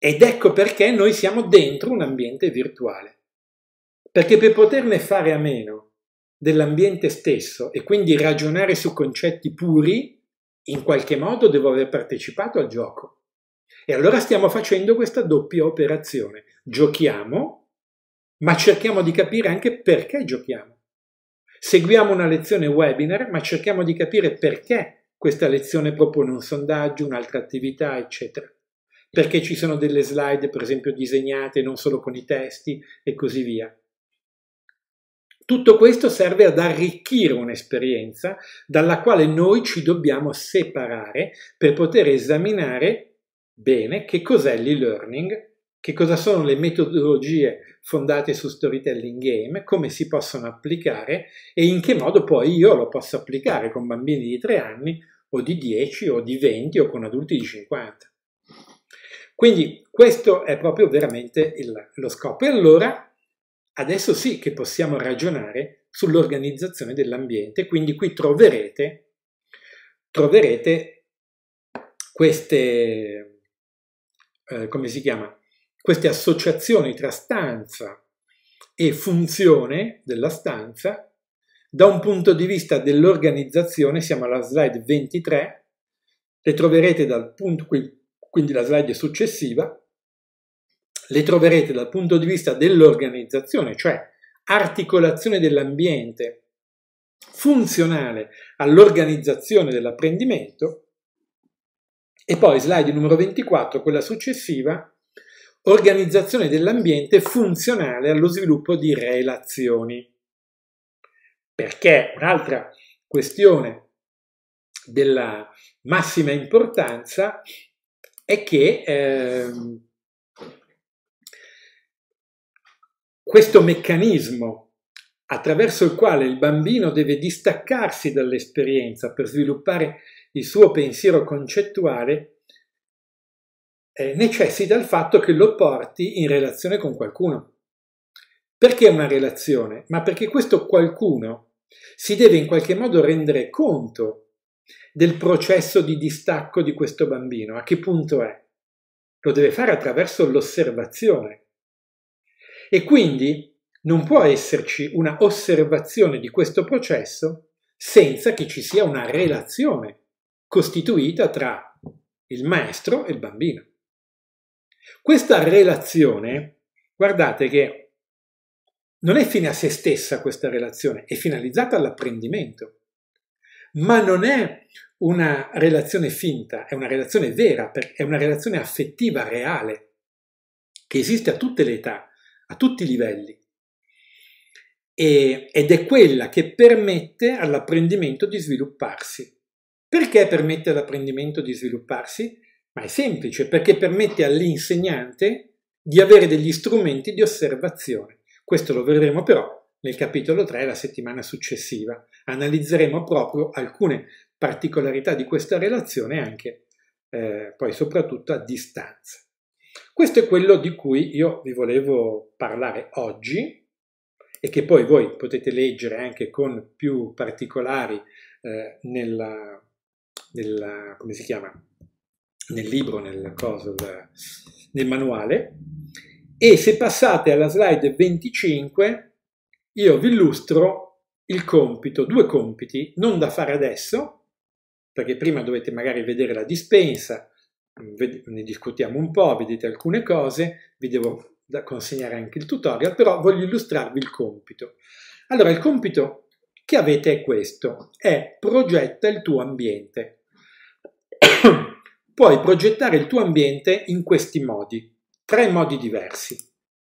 Ed ecco perché noi siamo dentro un ambiente virtuale. Perché per poterne fare a meno dell'ambiente stesso e quindi ragionare su concetti puri, in qualche modo devo aver partecipato al gioco. E allora stiamo facendo questa doppia operazione. Giochiamo, ma cerchiamo di capire anche perché giochiamo. Seguiamo una lezione webinar, ma cerchiamo di capire perché questa lezione propone un sondaggio, un'altra attività, eccetera perché ci sono delle slide, per esempio, disegnate non solo con i testi e così via. Tutto questo serve ad arricchire un'esperienza dalla quale noi ci dobbiamo separare per poter esaminare bene che cos'è l'e-learning, che cosa sono le metodologie fondate su storytelling game, come si possono applicare e in che modo poi io lo posso applicare con bambini di 3 anni o di 10 o di 20 o con adulti di 50. Quindi questo è proprio veramente il, lo scopo. E allora adesso sì che possiamo ragionare sull'organizzazione dell'ambiente, quindi qui troverete, troverete queste, eh, come si chiama, queste associazioni tra stanza e funzione della stanza. Da un punto di vista dell'organizzazione, siamo alla slide 23, le troverete dal punto, qui, quindi la slide successiva, le troverete dal punto di vista dell'organizzazione, cioè articolazione dell'ambiente funzionale all'organizzazione dell'apprendimento, e poi slide numero 24, quella successiva, organizzazione dell'ambiente funzionale allo sviluppo di relazioni. Perché un'altra questione della massima importanza è che eh, questo meccanismo attraverso il quale il bambino deve distaccarsi dall'esperienza per sviluppare il suo pensiero concettuale eh, necessita il fatto che lo porti in relazione con qualcuno. Perché una relazione? Ma perché questo qualcuno si deve in qualche modo rendere conto del processo di distacco di questo bambino, a che punto è? Lo deve fare attraverso l'osservazione. E quindi non può esserci una osservazione di questo processo senza che ci sia una relazione costituita tra il maestro e il bambino. Questa relazione, guardate che non è fine a se stessa questa relazione, è finalizzata all'apprendimento ma non è una relazione finta, è una relazione vera, è una relazione affettiva, reale, che esiste a tutte le età, a tutti i livelli. E, ed è quella che permette all'apprendimento di svilupparsi. Perché permette all'apprendimento di svilupparsi? Ma è semplice, perché permette all'insegnante di avere degli strumenti di osservazione. Questo lo vedremo però nel capitolo 3 la settimana successiva analizzeremo proprio alcune particolarità di questa relazione anche eh, poi soprattutto a distanza. Questo è quello di cui io vi volevo parlare oggi e che poi voi potete leggere anche con più particolari eh, nella, nella, come si chiama, nel libro, nel, coso, nel manuale. E se passate alla slide 25, io vi illustro il compito, due compiti, non da fare adesso, perché prima dovete magari vedere la dispensa, ne discutiamo un po', vedete alcune cose, vi devo consegnare anche il tutorial, però voglio illustrarvi il compito. Allora, il compito che avete è questo, è progetta il tuo ambiente. Puoi progettare il tuo ambiente in questi modi, tre modi diversi.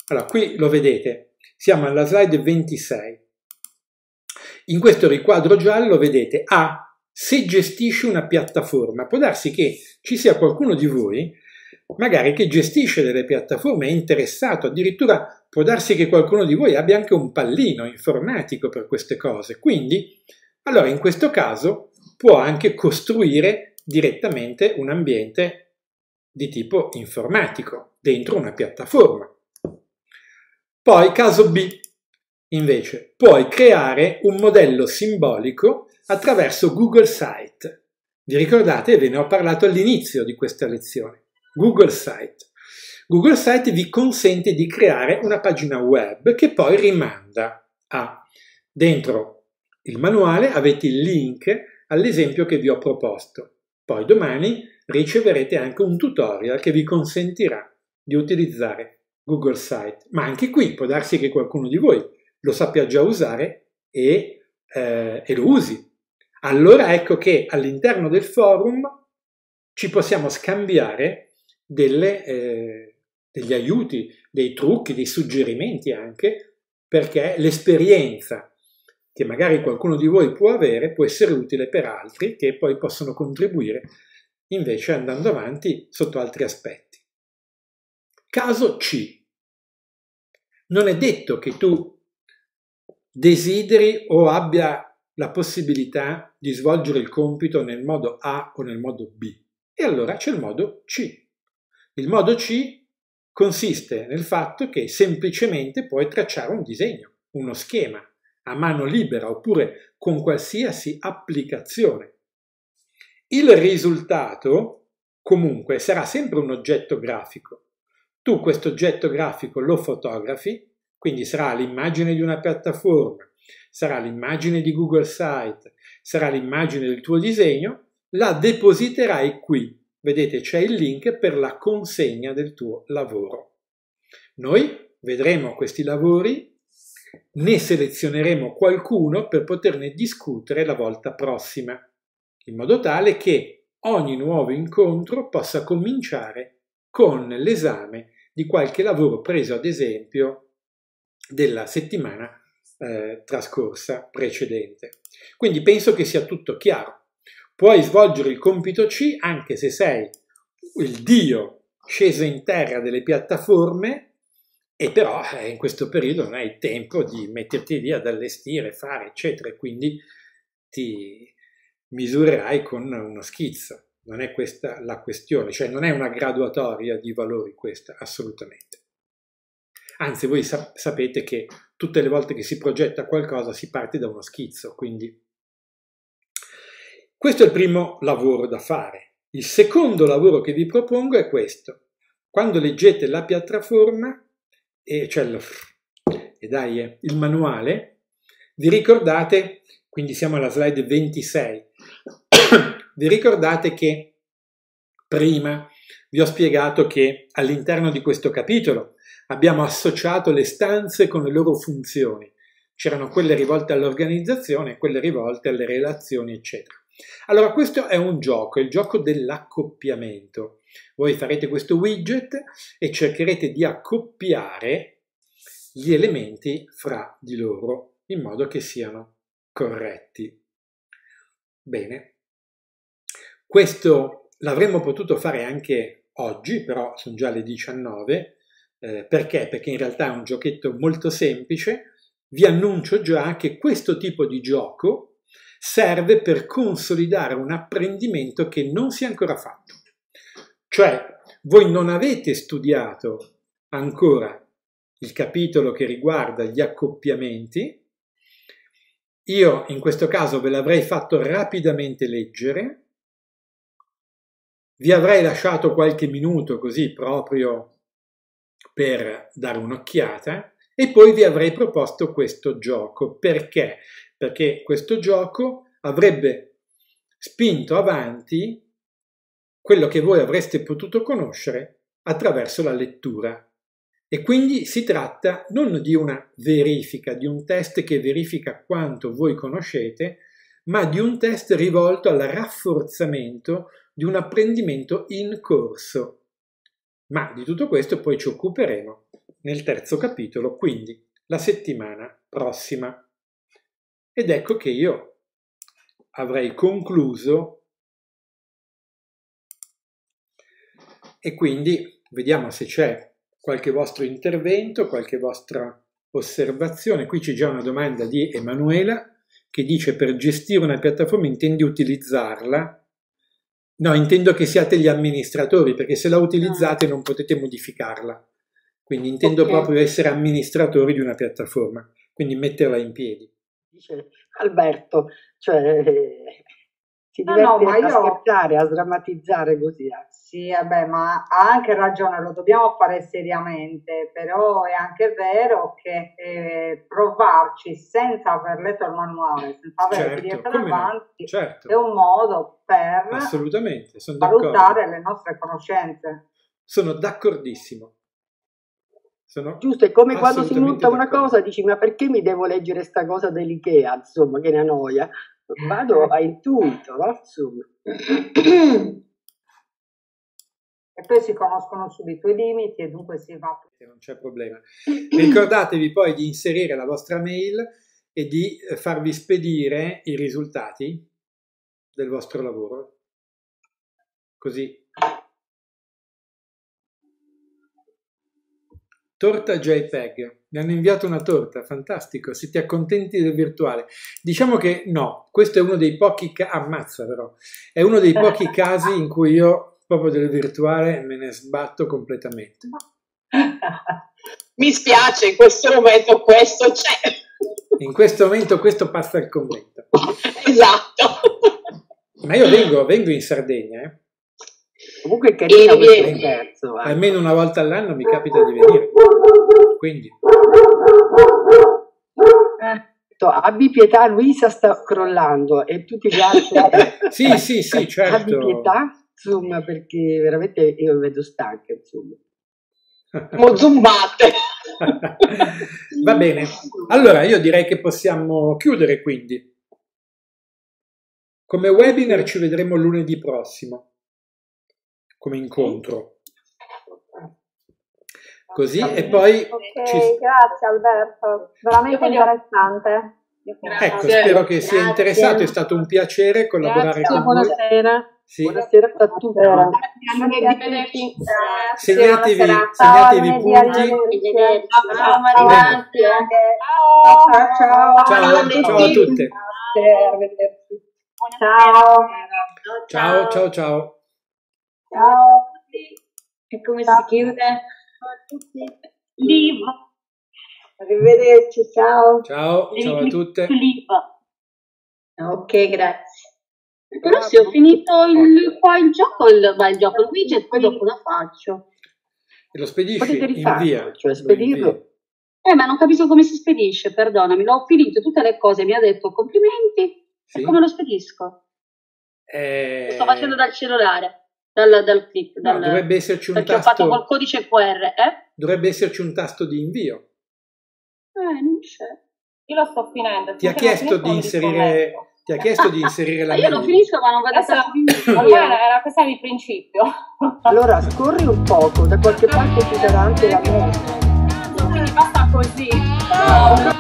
Allora, qui lo vedete, siamo alla slide 26. In questo riquadro giallo vedete A, se gestisce una piattaforma. Può darsi che ci sia qualcuno di voi, magari che gestisce delle piattaforme, è interessato, addirittura può darsi che qualcuno di voi abbia anche un pallino informatico per queste cose. Quindi, allora in questo caso può anche costruire direttamente un ambiente di tipo informatico dentro una piattaforma. Poi caso B, Invece, puoi creare un modello simbolico attraverso Google Site. Vi ricordate? Ve ne ho parlato all'inizio di questa lezione. Google Site. Google Site vi consente di creare una pagina web che poi rimanda a dentro il manuale avete il link all'esempio che vi ho proposto. Poi domani riceverete anche un tutorial che vi consentirà di utilizzare Google Site. Ma anche qui può darsi che qualcuno di voi lo sappia già usare e, eh, e lo usi. Allora ecco che all'interno del forum ci possiamo scambiare delle, eh, degli aiuti, dei trucchi, dei suggerimenti anche, perché l'esperienza che magari qualcuno di voi può avere può essere utile per altri che poi possono contribuire invece andando avanti sotto altri aspetti. Caso C. Non è detto che tu desideri o abbia la possibilità di svolgere il compito nel modo A o nel modo B. E allora c'è il modo C. Il modo C consiste nel fatto che semplicemente puoi tracciare un disegno, uno schema, a mano libera oppure con qualsiasi applicazione. Il risultato comunque sarà sempre un oggetto grafico. Tu questo oggetto grafico lo fotografi quindi sarà l'immagine di una piattaforma, sarà l'immagine di Google Site, sarà l'immagine del tuo disegno, la depositerai qui. Vedete c'è il link per la consegna del tuo lavoro. Noi vedremo questi lavori ne selezioneremo qualcuno per poterne discutere la volta prossima, in modo tale che ogni nuovo incontro possa cominciare con l'esame di qualche lavoro preso ad esempio della settimana eh, trascorsa precedente. Quindi penso che sia tutto chiaro. Puoi svolgere il compito C anche se sei il dio sceso in terra delle piattaforme e però eh, in questo periodo non hai tempo di metterti lì ad allestire, fare, eccetera, e quindi ti misurerai con uno schizzo. Non è questa la questione, cioè non è una graduatoria di valori questa, assolutamente. Anzi, voi sap- sapete che tutte le volte che si progetta qualcosa si parte da uno schizzo, quindi questo è il primo lavoro da fare. Il secondo lavoro che vi propongo è questo. Quando leggete la piattaforma, e cioè lo, e dai, eh, il manuale, vi ricordate, quindi siamo alla slide 26, vi ricordate che prima vi ho spiegato che all'interno di questo capitolo Abbiamo associato le stanze con le loro funzioni. C'erano quelle rivolte all'organizzazione, quelle rivolte alle relazioni, eccetera. Allora, questo è un gioco, il gioco dell'accoppiamento. Voi farete questo widget e cercherete di accoppiare gli elementi fra di loro in modo che siano corretti. Bene, questo l'avremmo potuto fare anche oggi, però sono già le 19 eh, perché? Perché in realtà è un giochetto molto semplice. Vi annuncio già che questo tipo di gioco serve per consolidare un apprendimento che non si è ancora fatto. Cioè, voi non avete studiato ancora il capitolo che riguarda gli accoppiamenti, io in questo caso ve l'avrei fatto rapidamente leggere, vi avrei lasciato qualche minuto così proprio per dare un'occhiata e poi vi avrei proposto questo gioco. Perché? Perché questo gioco avrebbe spinto avanti quello che voi avreste potuto conoscere attraverso la lettura. E quindi si tratta non di una verifica, di un test che verifica quanto voi conoscete, ma di un test rivolto al rafforzamento di un apprendimento in corso, ma di tutto questo poi ci occuperemo nel terzo capitolo, quindi la settimana prossima. Ed ecco che io avrei concluso e quindi vediamo se c'è qualche vostro intervento, qualche vostra osservazione. Qui c'è già una domanda di Emanuela che dice per gestire una piattaforma intendi utilizzarla No, intendo che siate gli amministratori, perché se la utilizzate ah. non potete modificarla. Quindi intendo okay. proprio essere amministratori di una piattaforma, quindi metterla in piedi. Alberto, cioè eh, eh, si diverte no, no, a io... a drammatizzare così. anche. Eh. Sì, vabbè, ma ha anche ragione, lo dobbiamo fare seriamente, però è anche vero che eh, provarci senza aver letto il manuale, senza aver certo, PDF davanti, no? certo. è un modo per Assolutamente, valutare le nostre conoscenze. Sono d'accordissimo. Sono Giusto, è come quando si monta una cosa dici ma perché mi devo leggere questa cosa dell'Ikea, insomma, che ne annoia. Vado a intuito, no? Insomma e poi si conoscono subito i limiti e dunque si va. Non c'è problema. Ricordatevi poi di inserire la vostra mail e di eh, farvi spedire i risultati del vostro lavoro. Così. Torta JPEG. Mi hanno inviato una torta, fantastico. Se ti accontenti del virtuale. Diciamo che no, questo è uno dei pochi... Ca- ammazza però. È uno dei pochi casi in cui io proprio del virtuale me ne sbatto completamente. Mi spiace, in questo momento questo c'è. In questo momento questo passa il commento. Esatto. Ma io vengo, vengo in Sardegna. Eh. Comunque è carino questo scherzo. Eh. Almeno una volta all'anno mi capita di venire. Quindi... Eh, abbi pietà, Luisa sta crollando e tutti gli altri. sì, sì, sì, certo. Abbi pietà insomma, perché veramente io mi vedo stanca, insomma. Mo zumbate! Va bene, allora io direi che possiamo chiudere quindi. Come webinar ci vedremo lunedì prossimo, come incontro. Così e poi... Okay, ci... Grazie Alberto, veramente interessante. Grazie. Ecco, spero che sia interessato, è stato un piacere collaborare grazie, con voi. Buonasera. Sì. Buonasera a tutti. Buonasera. Buonasera. Buonasera. Segnatevi, segnatevi i punti. Ciao Marina. Ciao. Ciao. Ciao. Ciao a tutti. Ciao. Ciao, ciao, ciao. Ciao. E come ciao. si chiude? Ciao a tutti. Liva. Arrivederci, ciao. Ciao, ciao a tutte. Ok, grazie. Però esatto. se ho finito il, qua il gioco, il, va, il gioco, il widget, poi dopo la faccio. E lo spedisci, invia. Cioè, spedirlo. Eh, ma non capisco come si spedisce, perdonami. L'ho finito tutte le cose, mi ha detto complimenti. Sì. E come lo spedisco? Eh... Lo sto facendo dal cellulare, dal, dal clip. No, dal... dovrebbe esserci un tasto. ho fatto col codice QR. Eh? Dovrebbe esserci un tasto di invio. Eh, non c'è. Io lo sto finendo. Ti ha chiesto di inserire ti ha chiesto di inserire la mia. Io lo finisco, ma non vado a finire. era, era questa il principio. allora scorri un poco, da qualche parte ci sarà anche la mia. Quindi basta così. No, no.